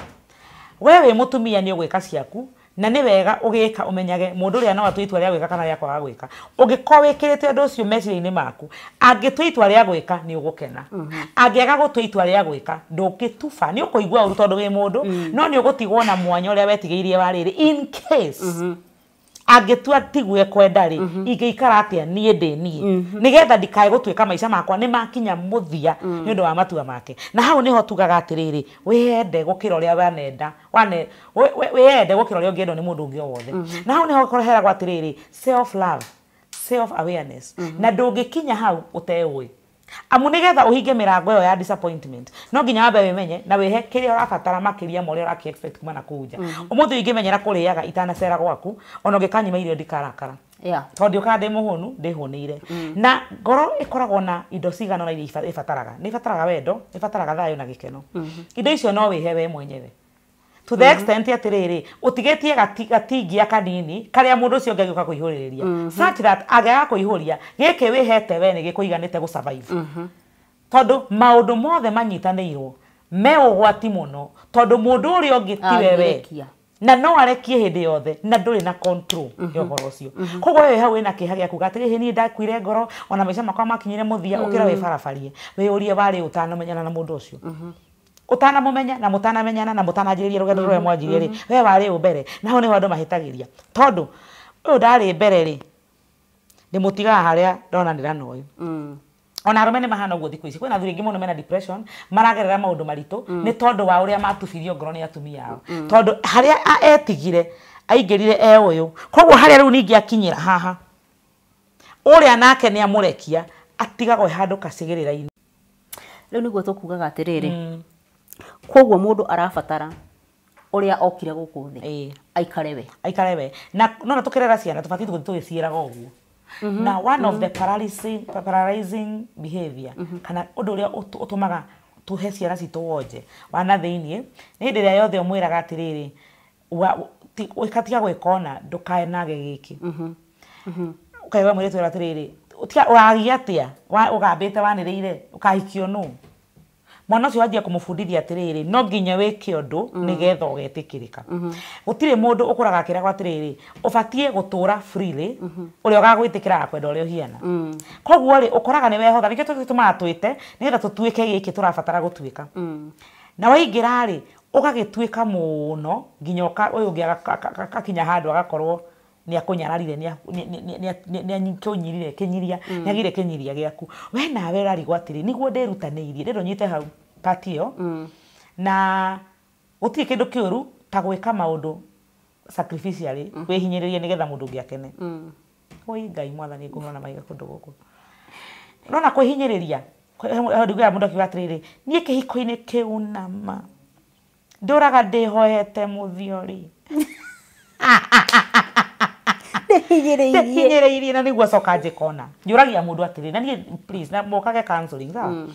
we wä må tumia nä å gwä ka ciaku na nä wega å gä ka å menyage må ndå å rä a no atå itua rä a gwä ka kana rä a kwaga gwä ka å ngä korwo wä kä rä te andå å cio meciria-inä maku angä tå itua rä a gwä ka nä å gå kena mm-hmm. angä aga gå tå itua rä a gwä ka ndå ngä tuba nä å kå igua å ru tondå wä må ndå mm. no nä å gå tigwo na mwanya å rä a wetigä irie wa rä rä angitua tigue kwenda mhm. ingä ikara atä a niä ndä niä mhm. nä getha -hmm. gå tuä ka maica makwa nä makinya må thia nä mm. å ndå wa matua make na hau nĩho tugaga atĩrĩrĩ wĩyende gũkĩra ũrĩa wanenda wane wĩyende gũkĩra ũrĩa ũngĩendwo nĩ mũndũ ũngĩ o wothe mhm. na hau nĩho kũreheragwo atĩrĩrĩ self love self awareness na kinya hau ũteũĩ amu nä getha å hinge mä rango ä yo ya disappointment no nginya wambe wä menye na wä he kä rä a å rabatara makä ria ma å rä a å kuma na kå unja å mhm. må thä ingä menyera kå rä aga itanacera gwaku ona ngä kanyima irio ndikarakara å kana ndä må hå nu ndä hå nä ire mm. na ngoro ä koragwo na indo cigana na iria ä bataraga nä bataraga wendo ä bataraga thayå na gä keno mhm. indo icio no wä he we mwenyewe to the mm -hmm. extent ati riri utigetie gatingia kanini karia mundu ucio ngi kuihuriria such that agaga kuihuria giki wihete we ni gikuiganite gu survive mm -hmm. tondu maundu mothe manyitanirwo me ugwati muno tondu mundu uri ungi ti wewe na no arekie hindi yothe na nduri na control yo mm-hmm. horo cio uhoro mm-hmm. ucio hawe na koguo wewe hau wina kiha giaku ni ndakuire ngoro ona maica makwa makinyire muthia ukira mm-hmm. we farafarie we uri bari utano menyana na mundu ucio mm -hmm utana mumenya na mutana menyana na mutana njiriria rugendo rwe mm-hmm. mwanjirie ri mm-hmm. we wari ubere na ho ni ho mahitagiria tondu uyu ndari mbere ri ni mutiga haria ndonanira na uyu mm. ona arume nä mahana guo thikå ici kwä na thuri ingä mena depression maragerera maå marito mm. ni tondu wa uria matubirio ngoro ni atumia ao mm. tondu haria etigire aingä e uyu yå haria harä a rä u haha å rä a nake nä amå rekia atigagwo handå kacigä rä ra-inä rä u koguo mundu arabatara uria okire guku thi aikare we aikare we na nona tukirera ciana tu gũthi tũgĩciĩraga ũguo mm-hmm. na one of mm-hmm. the paralyzing, paralyzing behavior mm-hmm. kana ũndũ ũrĩa ũtũmaga tuhe ciana citũ wonje wana thĩiniĩ ni hĩndĩ ĩrĩa yothe ũmwĩraga atĩrĩrĩ tiga gwĩka ona ndũkanage gĩkĩ ũkaigua mwĩrĩtu atĩrĩrĩ ũragia atĩa ũgambĩte wanĩrĩire ukahikio nũũ mwana ucio wanjia rä rä no nginya wike undu mm-hmm. mm-hmm. mm-hmm. mm. rä ugetikirika gutire mm -hmm. mundu ukuraga akiragwo atiriri ubatie gutura freely mm -hmm. uria ugagwitikira akwenda uria uhiana hiana koguo å koraga nä wehotha tuä ke gä kä tå rabatara gå tuä ka na tuä ka må no nginya yå ungi agakinya handu agakorwo nä akånyararire nä akä nyirire kä nyiria mm. nä agä ire kä nyiria gä aku we nawe rarigwo atä rä niguo ndä rutanä irie ndä ndonyite hau pati ä yo mm. na gå tirä kä ndå kä å ru ta gwä ka maå ndå sacrificially mm. wä hinyä rä rie nä getha må ndå ngä akene mm. ngai mwathani ngå na maiga kå ndå gå kå rona kwä hinyä rä ria ndiguaga må ndå akiuga atä rä rä niä kä hiko-inä kä unama ndå raga ndä hohete må thiori [laughs] higireirie na niguo coka njikona njuragia mundu atiriri na nie please na mokage counseling sawa mm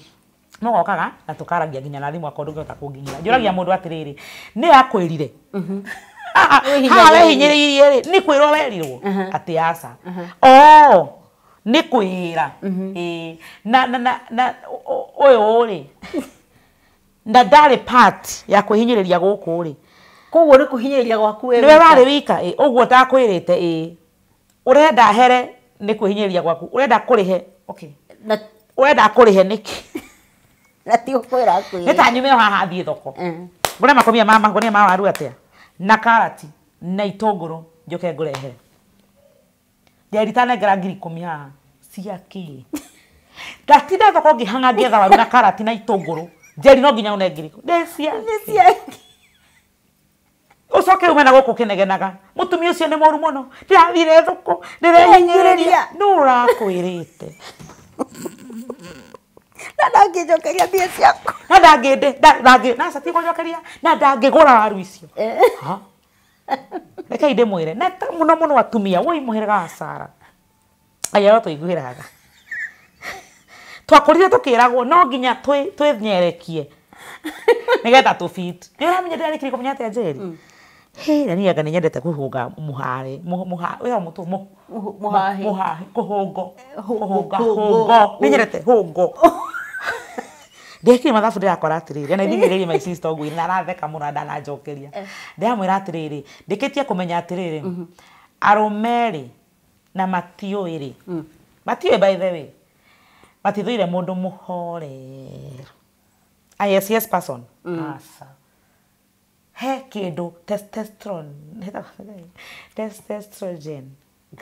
mugokaga na tukaragia nginya na thimu akorwo ngihota kunginyira njuragia mundu mm. atiriri ni akwirire mm-hmm. haha wehinyiriirie ri ni kwirwo werirwo uh-huh. ati aca o ni kwira na na na uyu ri na ndarä part ya kwä hinyä rä ria gå kå rä koguo nä kå hinyä rä ria gwaku nä we warä wika å guo takwä rä te urenda here ni kwä hinyä gwaku urenda kå rä he urenda kå rä he nä kä nä ta nyume haha thiä thoko eh. ngå re makonia ma makonia ma waru atä na karati na itångå njoke ngå rehere ndiaritanengera ngiri ikå mi haha ciakä [laughs] ngatinda thoko ngä hanga ngä etha waru na karati na itångå njeri no nginya å nengirikå nä ciakä ucoke ume na gå kå kä negenaga må tumia å cio nä moru må no ndä rathire ndä rehinyä rä å rakwä rä [laughs] na ndangä mbia ciaku na ndangä nacatigå njokeria na ndangä gå ra waru icio eh. rekei ndä mwä na må no atumia woi må hä rega acara ayao tå iguä rire tå kä ragwo no nginya twä nyerekie [laughs] nä getha tå nä å ramenya ndä rarekä rikå menya atä he na nä nyendete kå hå nga måharä wä ra må tå må kå hå ngo nä nyendete hå ngo ndekire mathabu rä rä na ithingiririe [laughs] rä sister oguo na aratheka må no ndananjokeria eh. ndiramwä ra atä rä rä ndä kä tie kå menya atä rä rä mhm. arå merä na matiå ä rä mm. matiå ä the way matithå ire må ndå må horeru ah, he kindu testosterone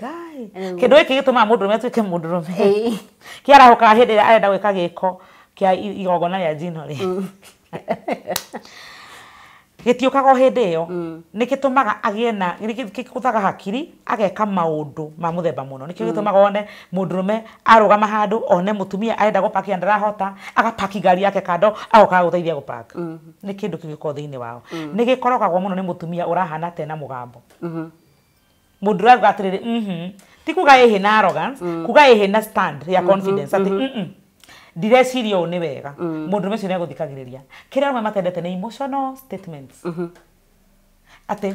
gai kindu iki gitumaga mundu rume atuike mundu rume [laughs] kiarahukaga hindi iria arenda gwika giko kia igongona ria jinori [laughs] gitiukaga hindi iyo mm. nikitumaga agiena gikuthaga hakiri ageka maundu ma muthemba muno nikio mm. gitumaga one mundurume arugama handu one mutumia arenda gupakia ndarahota agapaki gari yake kando agokaga guteithia gupaka mm -hmm. ni kindu kigiko thiini wao mm. ni gikorogagwo muno ni mutumia urahana tena mugambo -hmm. mundu urauga atiriri -hmm. ti kuga ihi na arrogance mm. kuga ihi na stand ya mm-hmm. confidence ati mm-hmm ndireciria å nä wega må mm. ndå cio nä agå thikagä rä ria kä rä amwe matendete nä emotional statements mm-hmm. atä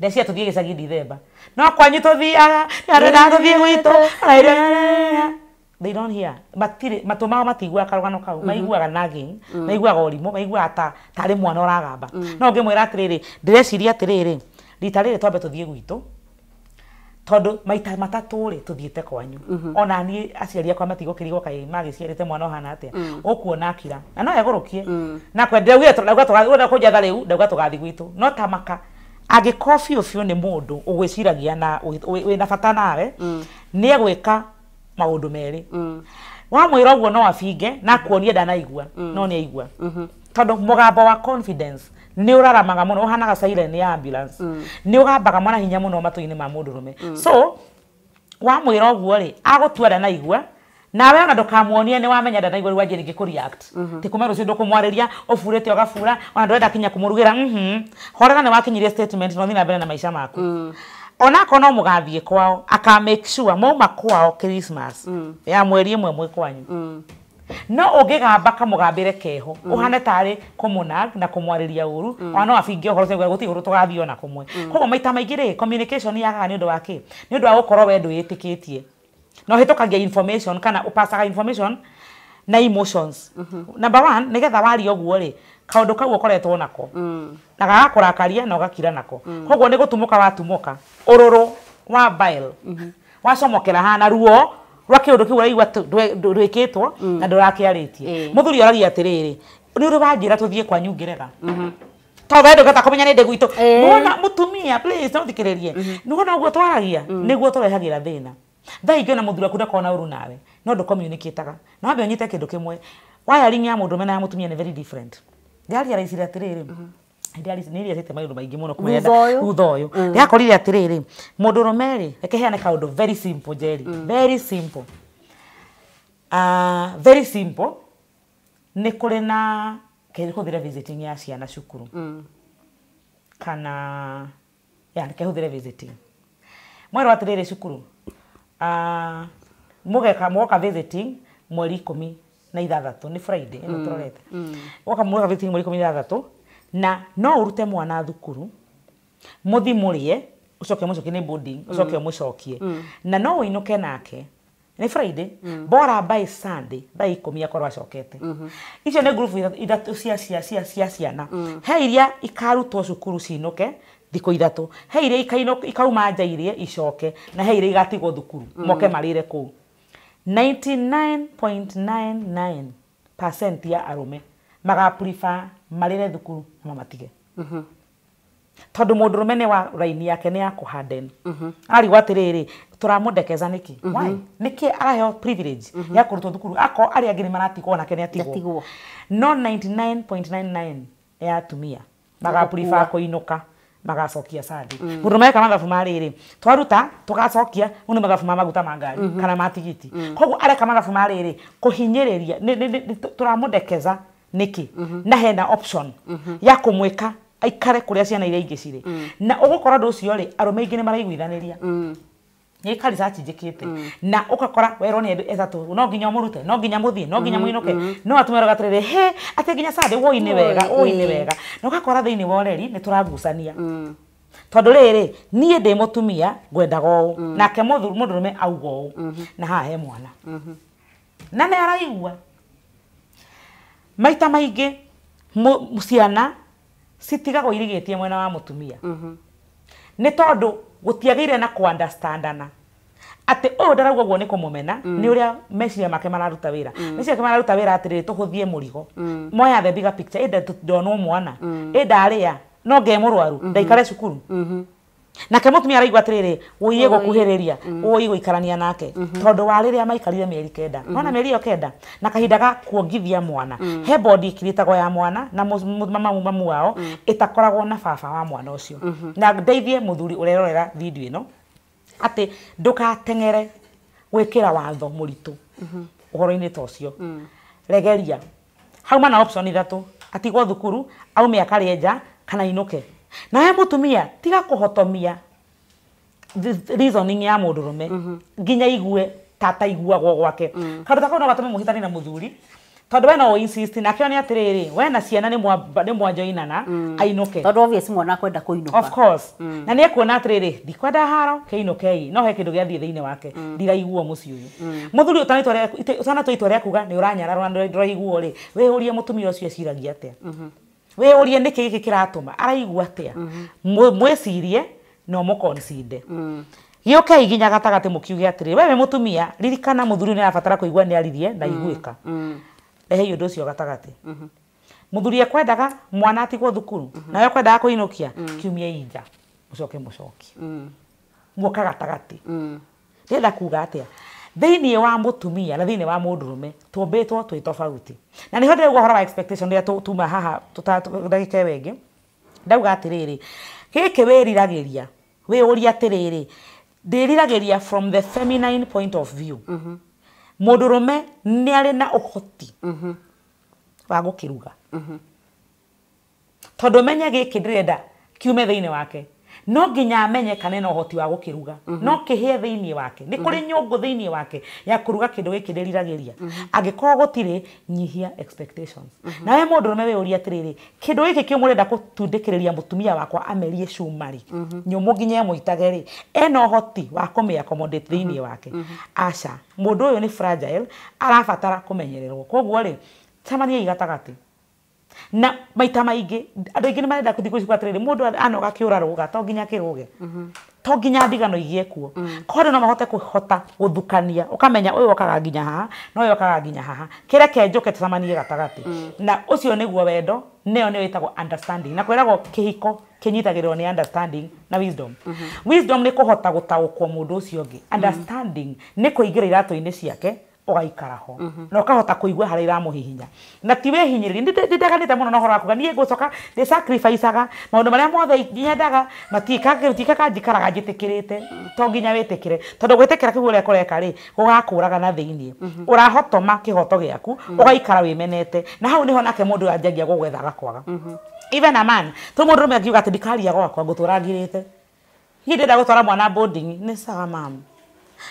recia tå thiä gä cagi ndithemba no kwanyu tå thiaga narenda tå thiä gwitå they don't hear matirä matå mao matiguaga karågano kau mm-hmm. maiguaga nagging mm. maiguaga årimå maiguaga ta tarä mwana å ragamba mm. no å ngä mwä ra atä rä rä ndä atä rä rä rita rä rä twambe tå thiä gwitå tondu maita matatu ri tuthiite kwanyu mm -hmm. ona ni aciari akwa matigukirigwo kai magiciarite mwana uhana atia mm. ukuona akira na no egurukie mm. na kwendere uge ndauga tugathiĩ kunjetha riu ndauga tugathiĩ gwitu no ta maka angĩkorwo biũ biũ nĩ mũndũ ũgwĩciragia na wĩna bata nawe mm. nĩ egwĩka maũndũ merĩ mm. wamwĩra ũguo no abinge na kuonie ndanaigua mm. no nĩ aigua mm -hmm. tondũ wa confidence ni urara maga må uhana å hanaga nä ambulance mm. nä å gambaga mwana hinya må no matå-inä ma må ndå rå me mm. so wamwä ra å guo rä agå tuara na igua nawe ona ndukamuonie ni wamenya ndana igwa waje ngikå react mm-hmm. ti kumero cio ndukumwarĩria ũburĩte ũgabura ona ndurenda kinya kũmũrugĩra mhm horera nĩ wakinyire statement no thina mbere na maisha maku mm. ona kono no mũgathiĩ kwao aka make sure mauma kwao Christmas ya mweri mwe mwĩ kwanyu no ungigamba kamugambire keho uhane tari kumuna na kumwariria uru mm. ona mm. no afinge uhoro cegwa guti uru tugathio na kumwe kogo maita maingi ri communication yagaga ni undu wa ki ni undu wa we we ndwitikitie no hitukagia information kana upasaga information na emotions mm -hmm. number one nigetha waria guo ri kaundu kau ukoretwo nako mm. na gagakurakaria na ugakira nako mm. koguo ni gutumuka watumuka ururu wa bile mm -hmm. wacomokera hana ruo rwa å ndå kä u raigua ndwä kä two mm. na ndå rakä arä tie må mm. thuri oragia atä rä rä nä å rä wanjä ra tå thiä kwanyu ngä rega mm-hmm. tondå ngata kå menya nä ndä gwitå eh. wona må tumia no thikä rä rie mm-hmm. nä wona å guo twaragia nä guo tå rehagä ra thä na thaa ingä ona må thuri aku ndakona å ru nawe no ndå kommunikätaga na wambe å nyite kä ndå kä mwe wayaring ya må ndå mena ya må tumia nä very different ngaria raicire atä rä mm-hmm. rä nä maå ndå maingä må no thutha å yå nä akorire atä rä rä må ndå rå merä reke heane kaå ndå njeri nä kå rä na kehå thä re visiting ya ciana cukuru mm. kana kehå thä re visiting mwerwo atä rä rä cukuru uh, mågeka mweri ikå mi na ithathatå nä tå rorete woka moka visiting mweri ah, ikå mi na ithathatå na no urute mwana thukuru muthi murie ucoke mucokie ni boarding mm. ucoke mucokie mm. na no winuke nake ni friday mm. bora by sunday thaa ikumi akorwo acokete mm -hmm. icio nä grupu ithatå cia cia cia cia ciana mm. he iria ikarutwo cukuru cinuke thikå ithatå he iria ikauma nja irie icoke na he iria igatigwo thukuru mm. moke marä re kå u 99.99 ya arume magapuriba marire thukuru na mamatige mhm. tondu mundu rumene wa raini yake ni akuhandeni mhm. ari watiriri turamudekeza niki mhm. why niki araheo privilege ya kurutwo thukuru ako ari angini maratigwo onake ni atigwo no 99.99 ya atumia magapuriba kuinuka magacokia sandi mm. mundu meka mathabu mariri twaruta tugacokia u nä mathabu ma maguta ma ngari kana matigiti mm. koguo areka mathabu mariri kå hinyä rä ria niki mm -hmm. na hena option mm -hmm. ya kumweka aikare kuria ciana iria ingi ciri na ugukora ndu ucio ri arume ingi ni maraiguithaniria ni nyika research jikite na ukakora wero ni eza ethatu no ginya murute no ginya muthi no ginya muinuke no atumero gatirire he ati ginya sade wo ine wega wo ine wega no ukakora thini woreri ni turagucania mm. tondu riri nie ndi mutumia ngwendaga uu mm. nake mundurume auga uu mm-hmm. na ha he mwana mm-hmm. na ne araigua maita maingi ciana citigagwo irigitie mwena wa mutumia mm-hmm. mm ni tondu gutiagire na kuandastandana atä å yå ndarauga guo nä kå må mena nä å rä a meciria make mararuta wä ra mm. meciria mararuta wä ra atä tuhuthie tå hå må rigo mm. moya the bigger picture ä ndonwo mwana ä mm. ndarä a no ngemå rwaru mm-hmm. ndaikare cukuru -hmm. Mm. nake mutumia mm-hmm. araigua go uiye gukuhiriria uiye ikarania nake tondu wa a maikarire mieri kenda mm-hmm. nona mieri iyo kenda na kahinda ga kuongithia mwana mm. he bodi ikiritagwo ya mwana na mama wao itakoragwo mm. na baba wa mwana ucio mm-hmm. na ndeithie muthuri urerorera video ino ati ndukatengere gwikira watho muritu uhoro-ini ta ucio regeria hauma na option atigwo thukuru au akarie nja kana inuke na nawe må tumia tiga kå hotomia reasoning ya må ndå rå me mhm. nginya igue tata iguagwo gwake mm. kandå ta kau no gatå me må hitani na må thuri tondå we no å insist nake one atä rä rä we na ciana nä mwanjoinana mm. ainå ketondå obvious mwana akwenda kå inå of course mm. na nä ekuona atä rä rä ndikwenda haro kä inå kei no he kä ndå gä athiä thä inä wake ndiraiguo må ciä å yå må thuri å tanatå itua rä a kuga nä å ranyararwo na ndå raiguo rä wä å rie må tumia å cio aciragia atä a mhm we urie nä kä gä kiratuma araigua atä a mwä cirie no må koncide gä å kei nginya gatagatä må kiuge atä rä we må tumia ririkana må thuri nä arabatara kå igua nä aririe na iguä ka rehei å ndå å cio gatagatä må thuri ekwendaga mwana atigwo thukuru nawe kwendaga kå inå kia kiumia inja må coke må coki muoka gatagatä rä enda kuga atä a thä wa må tumia na thä wa må ndå rå me tåmbä two twä na nä ho ndä horo wa expectation rä tuma haha ndagä ka wengä ndauga atä rä rä gä kä wä riragä ria wä å ria atä rä rä ndä riragä ria from the feminine point of view må mm-hmm. ndå rå me nä arä na å hoti mm-hmm. wa gå kä ruga mm-hmm. tondå menye gä kä ndä renda kiume thä inä wake no nginya amenye kana ena uhoti wa gukiruga mhm. no kihie thiini wake ni kuri mhm. nyungu thiini wake ya kuruga kindu giki ndiriragiria mm -hmm. angikorwo gutiri nyihia expectations na mhm. we nawe mundu rume wiuria atiriri kindu giki ki murenda gutundikiriria mutumia wakwa amerie shumari mm -hmm. nyumu nginya emuitage ri ena uhoti wa kumi accommodate thiini wake mm -hmm. aca mundu uyu ni fragile arabatara kumenyererwo koguo ri tamania igatagati na maita maingi andå ingi ni marenda kuthi thiä gå cikå mundu rä rä må ndå anoga kä to nginya kä rå mm-hmm. to nginya ndigano igie kuo mm. kondo no mahote kuhota guthukania ukamenya uyu okaga nginya haha no uyu okaga nginya haha kire ke kenjuke tucemanie gatagati mm. na ucio niguo wendo neo ne itagwo understanding na kwerago kihiko kinyitagirwo ni understanding na wisdom mm-hmm. wisdom ni kuhota gutaukwo mundu ucio ngi mm. understanding mm -hmm. ni kuingira iratu-ini ciake ugaikara ho na ukahota kuigua harä iramå hihinya na ti wä hinyä rä ndeganä te no na horo wakuga niä ngå coka ndä sacrificaga maå mothe nyendaga matika njikaraga njä tä kä rä te to nginya wetikire tondu gwetikira re tondå koreka ri kä na theini urahotoma å rahotoma kä hoto gä aku å mhm. na hau nä ho nake mundu ndå anjagia gå gakwaga mhm. even a man to mundu ndå me akiuga atä ndikaria gwakwa ngutura ngirite rangirä te hindä mwana boarding ni saga mama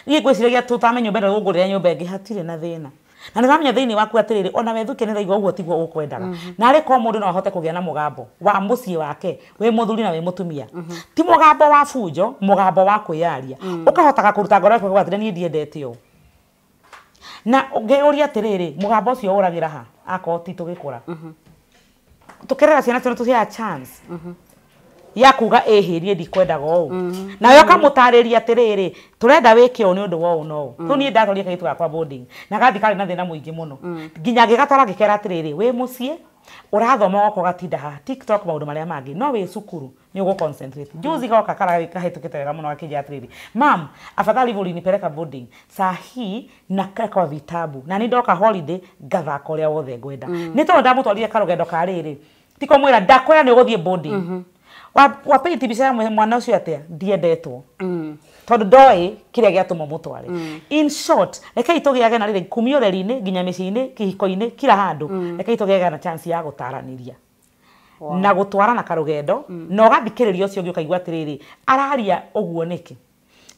niä ngwä ciragia tå tamenya mbenda gå ngå nyå mba ä ngä hatirä na thä na na nä ramenya thä inä waku atä rä rä ona wethuke nä thaigua å guo tiguo å kwendaga mhm. na korwo må ndå no ahote kå gä a na må gambo wa må ciä wake wä må thuri na wä må tumia mhm. ti må gambo wa bunjo må gambo wa kwä yaria å mhm. kahotaga kå ruta ngoro atä rä niä ndiendete å na ngä å ria atä rä rä må gambo å cio å ragä ra ha akorwo ti tå gä kå ra tå kerera ciana cio nä tå ciaga ya kuga ä niä ndikwendaga å u mm-hmm. nawe å kamå tarä ria atä rä rä tå renda wä wa å no å tå niä mm. ndatoria kaitå gakwa na gathikarä na thä na må ingä må no nginya ngä gatwara ngä kera atä rä rä wä må ciä urathoma goko gatinda ha tiktok maundu maria mangi no wi cukuru ni ugu concentrate mm. juzi goka kara kahitukite wega muno gakija atiriri mam afadhali vuli pereka boarding sahi na kwa vitabu na ni ndoka holiday ngathaka uria wothe ngwenda mm. ni tondu ndamutwarire karugendo kariri tikomwira ndakwira ni uguthie boarding mm -hmm wapĩiti mbica ya mwana ũcio ndiendetwo mm. tondå ndoä kä rä a gä atå må twarä mm. rekei tå gä age na rä rä kumi å reri-inä nginya mä ciä-inä kä hiko-inä kira handå mm. rekei tå gä age na chance ya gå taranä na gå na karå gendo mm. na å gathikä rä ria å cio å å kaigua atä rä rä araria å guo nä kä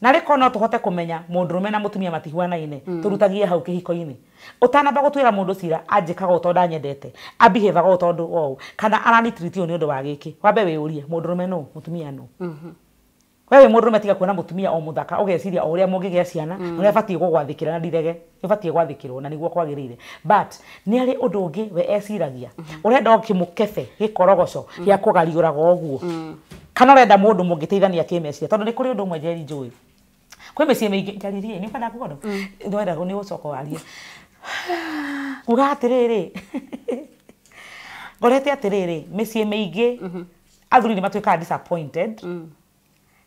na rä no tuhote kumenya mundu rume na mutumia matihuanaine mm. turutagie hau kihiko-ini utanamba gutwira mundu cira anjikaga å tondu anyendete ambihevaga å tondu ou kana aranitriti å nä å ndå wa gä kä wambe wä å rie må ndå rume no må tumia no mm -hmm wewe må ndå rume tiga kuona må tumia o må thaka å geciria o rä a må ngä gä a ciana å mm. rä a batiä gå gwathä kä ra na ndirege å batiä gwathä kä rwo na nä guo kwagä rä ire nä arä å ndå å ngä we eciragia å mm-hmm. renda å kä må kebe gä korogoco mm. gä a kå gariå raga å guo mm. kana å renda må ndå må ngä teithania kä meciria tondå nä kå rä å ndå mwe njeri njå kwä mä cie mä ingä njaririe nä kwenda mm. kugono nä gå coka warie kuga atä rä rä ngorete atä rä rä mä ciä mä ingä mm-hmm. athuri nä matuä kaga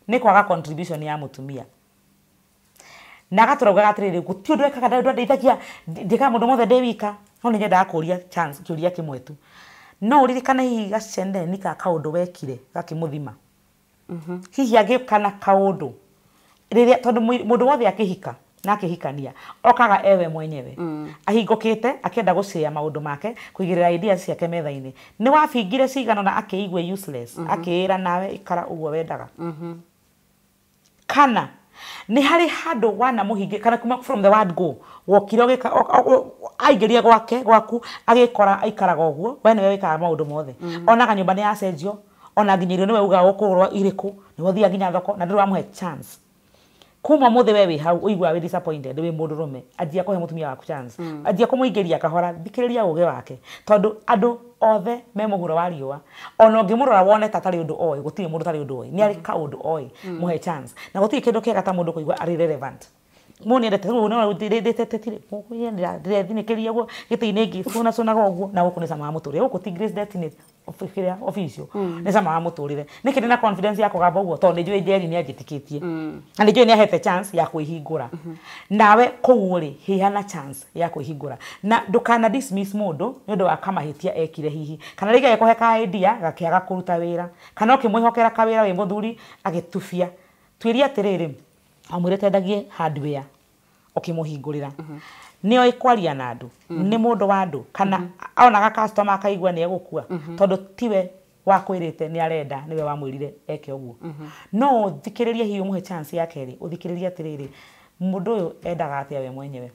nä kwaga contribution ya må tumia na agatå raugaga atä rä rä gå ti å ndå ekaga ndå ndeithagia ndäkaga må ndå mothe ndä wika no nä nyendaga kå ria kä å ria kä mwe no å ririkane hihi gaceneni kaå ndå wekire gakä må thima mm-hmm. hihi kana kaå ndå riria tondu mundu wothe akihika na akihikania okaga ewe mwenyewe mm. ahingukite akienda gucia maundu make kuigirira idea ciake metha-ini ni wabingire cigana na akiigwe useless mm -hmm. akiira nawe ikara uguo wendaga mm -hmm. kana nä harä handå wana må hingä kana kuma from the word go wokire aingä rie gwake gwaku agäkora aikaraga å guo we nä we wä maå ndå mothe mm -hmm. onaga nyå mba nä yacenjio ona nginya irio nä we ugaga gå kå rwa irä kå nä wothiaga nginya thoko na ndä rä wamå he chance kuma må thä we wä hau å iguaga wä må ndå rå me anjia kå he må tumia waku anjia hmm. kå må ingä ria kahora thikä rä ria å gä wake tondå andå othe me må huro wa riå ona å ngä må rora wone ta tarä å ndå oä gå tirä må ndå tarä å ndå oä nä arä hmm. kaå ndå oä hmm. må he na gå tirä kä ndå kä ega ta må ndå kå igua arä relevant moni endete rä u nä ndätetire ndärethinäkä ria guo gä tä-inä ngä bå naconaga å guo na gå kå sona cama wa må tå rä re gå kå ti oficio mm. nä cama wa må tå rä re nä kä ndä na confidence ya kå gamba å guo tondå nä njå ä njeri nä anjä tä kä tie mm. na nä njå ä nä ahete chance ya kwä hingå ra mm-hmm. nawe koguo rä heana chance ya kwä hingå na ndå kana dismiss må ni nä å ndå wa kamahä tia ekire hihi kana rä gä gekå he kaendia gakä aga kå ruta wä kana å kä mwä hokera kawä ra wä må thuri agä tubia twä ria atä amwirite ndagie hardware ukimuhingurira ni oi mhm. nä oä kwaria na andå mhm. ni mundu nä må ndå wa andå kana mhm. onaga customer akaigua nä egå kua tondå tiwe wakwä te nä arenda nä we wamwä eke å guo no å thikä rä hiå må chance yake ri å thikä rä rie atä rä rä må ndå å yå endaga atä we mwenyewe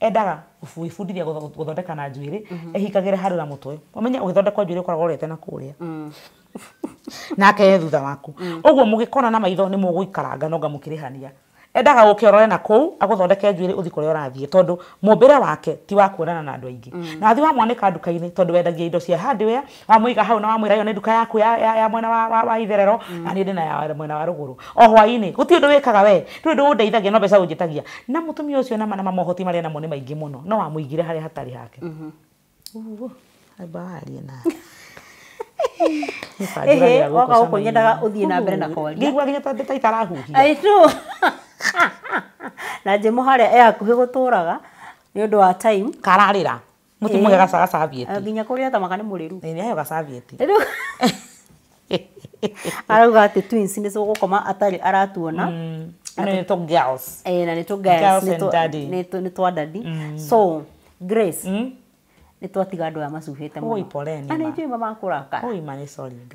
endaga gwĩbundithia gå thondeka na njuä rä ehingagä re harä ra må twe å å gä thondekwo å koragwo å rete na kå rä a [laughs] nake e thutha waku uguo mm. mugikona na maitho ni muguikaranga no ngamukirihania endaga gå kä orore na kå u agåthondeke njuä rä å thiä kå rä a å rathiä tondå må mbä wake ti wa kuonana na andå aingä mm. na athi wamwanä ka nduka-inä tondå wendagia indo cia handwä wa iga hau na wamwä ra ä yo nä nduka yaku ya mwena wa wa, itherero mm. na nä ndä ya mwena wa rå gå rå o hwainä gå tirä å ndå wä kaga we rä å ndå å no mbeca å na må tumia å na manama mohoti marä a namo nä maingä no wa wamå igire hatari hake hatarä hake å guo aria na [laughs] woka gå kå nyendaga å thiä na mbere na kwaria ngä nginya tondä ta itarahuhia [laughs] na njä må harä a e hakuhä gå tå raga nä å ndå wa time kararä ra må timå he gacagacabieti ah, nginya kå rä a tamaka nä må rä ru heyo gacabieti [laughs] arauga atä twins nä cå gå koma atarä aratuona mm, na nä tå nä twa dadi mm. so grace mm nä twatiga andå aya macuhä te nä njå ma makåraka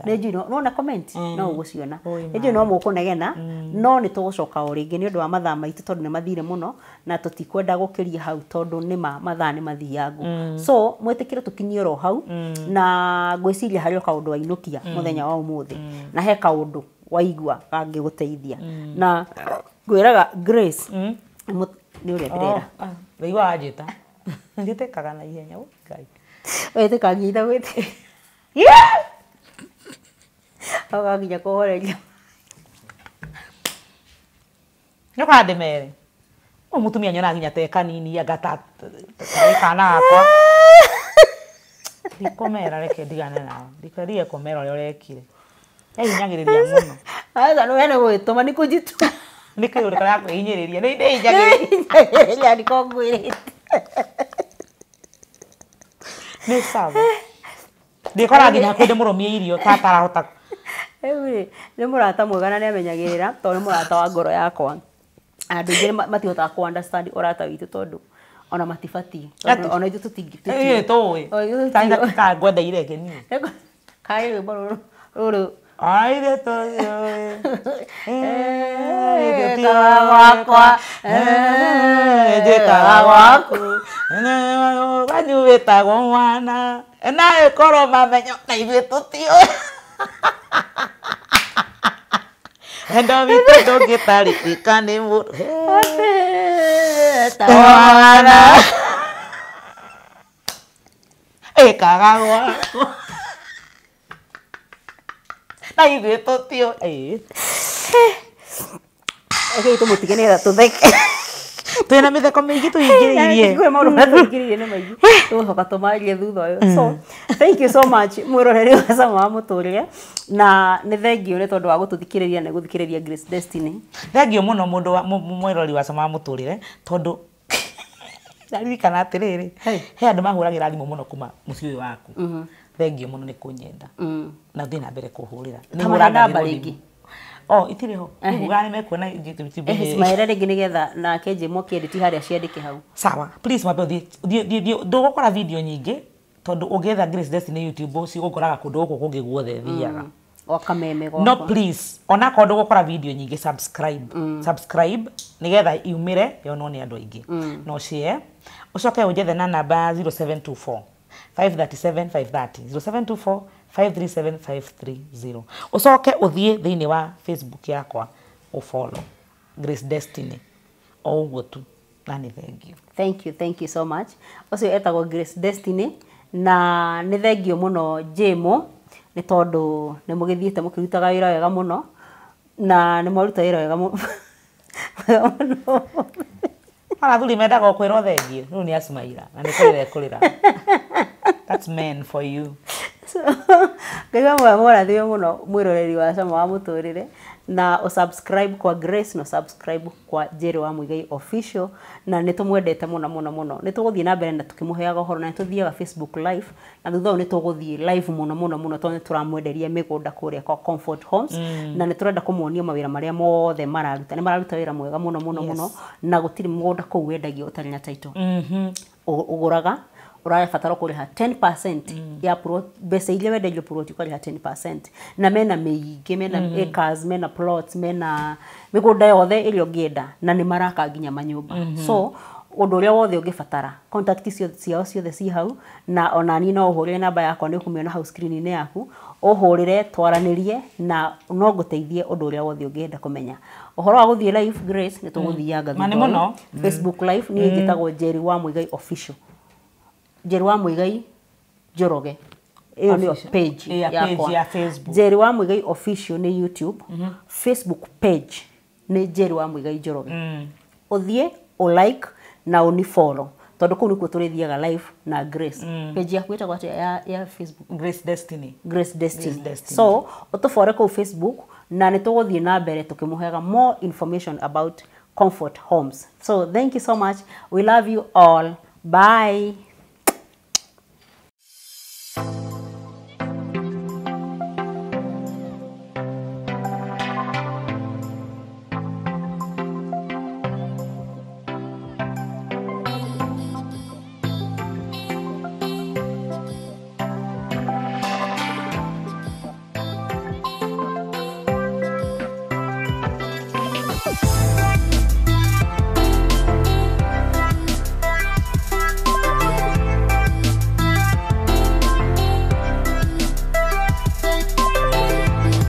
nä njå nona comment mm. no å gå ciona nä njå no må kå negena mm. no nä tågå coka o rä ngä nä å ndå wa mathaa maitå tondå nä mathire må no na tå tikwenda gå kä ria hau tondå nä ma mathaa nä mathiangå mm. so mwä tä kä re tå kinyie ro hau na ngwä ciria harä o kaå ndå wainå kia må thenya wa må na he kaå ndå waigua kangä gå teithia na ngwä raga grace nä å rä a ndä rera njĩtĩkaga na ihenya ngai wĩtĩkagia ithagwĩte agakinya kũhoreria nyũkandĩ merĩ ũyũ mũtumia nyonaga nginya te kanini angata kana akwa ndikomera reke ndigane nao ndikarie komera ũrĩa ũrekire ehinyagĩrĩria mũno aca nĩ wene gwĩtũma nĩ kũnjituma nĩ kĩũrĩka ya kwĩhinyĩrĩria nĩ ndĩhinyagĩrĩria ndikongwĩrĩte nä sawa ndä kora nginya ndä må romie irio tatarahota rä nä må rata mwega na nä amenyagä rä ra tondå nä må rata wa ngoro yakwa andå aingä matihotaga kå årata witå tondå ona matibatiĩ ona ithu tũtingĩtũĩ tũĩ tangwenda iregenio kaĩ rwĩmbo rũrũ Ay de todo [laughs] eh, eh, de cada guacua, de cada guacu, baño de taguana, eh, na el coro mameño, na ibe tu tío. Endo mi todo que tali picani mur. Taguana. E cagagua. [laughs] [laughs] ndaiguitwo tio ĩhei tũmũtiganĩra tũtheke twä na mä theko mä ingä tå ingä rä irie maå ndå marä a tå ingä rä irie nä maingä tå hoka tå marie thutha å yå mwä rore rä wacama wa må tå rä re na nä thengiå rä tondå wa gå tå thikä rä ria nä gå thikä rä ria thengiå må no Grace Destiny. mwä rori wacama wa må tå rä re tondå ndaririkana atä rä rä he andå mahå ragä ra thimå må no kuma må ciå å yå waku thengio muno ni kunyenda mm. na thina mbere kuhurira ni muranga ra o itirä ho ugaga nä mekuona cimaere rä ngä getha nake njimwo kä nditi harä a ciandä ke hau sawa mabe ndå gå kora video nyingä tondå å ngä Grace Destiny YouTube cigåkoraga kå kundu gå kå kå thiaga mm. wakameme no please onako ndu gukora video nyingi subscribe mm. subscribe nigetha iumire yonwo andu aingi mm. no share ucoke unjethe na namba 0724 537 0724 537 530 ucoke uthie thiini wa facebook yakwa ufollow grace destiny o uguo tu nani thank you thank you thank you so much ucio etagwo grace destiny na nä thengio må no jmo nä tondå nä må gä thiäte må kä rutaga wä ra wega må no na nä mwaruta wä ra wega må no ona thuri mendaga kwä ra thengio rä u nä na nä kå rä ra ekå rä ra That's men for you. Ngaiga [laughs] mwamũrathime mũno mwĩroreri wa cama wa mũtũrĩre na usubscribe kwa Grace na subscribe kwa Jerry wa Muigai official na nĩtũmwendete mũno mũno mũno nĩtũgũthiĩ na mbere na tũkĩmũheaga ũhoro na nĩtũthiaga Facebook live na thutha ũyũ nĩtũgũthiĩ live mũno mũno mũno tondũ nĩtũramwenderia mĩgũnda kũrĩa kwa Comfort Homes mm. na nĩtũrenda kũmuonia mawĩra marĩa mothe mararuta nĩmararuta wĩra mwega mũno mũno yes. mũno na gũtirĩ mũgũnda kũu wendagio ũtarĩ na title mm -hmm orafatara kuriha 10% mm. ya pro besa ile wede ile plot kuriha 10% na mena meige mena mm. Mm-hmm. acres mena plots mena migunda yothe ile ngienda na ni maraka nginya manyumba mm -hmm. so undu uria wothe ungibatara contact ciao ciothe ci hau na onani no uhurire namba yakwa ni ukumiona hau screen inĩ yaku uhurire twaranirie na no guteithie undu uria wothe ungienda kumenya uhoro wa guthie live grace ni tuguthianga mm. facebook live ni mm. mm. njeri wa muigai official njeri wa muigai njoroge ä nä page yakwa njeri wa muigai official ni youtube mm -hmm. facebook page ni njeri wa muigai njoroge mm. å thiä å like na å nä follow tondå kå u nä kuo tå rä thiaga live na grace mm. page yaku ätagwo atä ya, ya facebook grace destiny grace destiny, grace destiny. so å tå bore kå u facebook na nä tå gå thiä na mbere tå kä må heaga more information about comfort homes so thank you so much we love you all bye Thank you.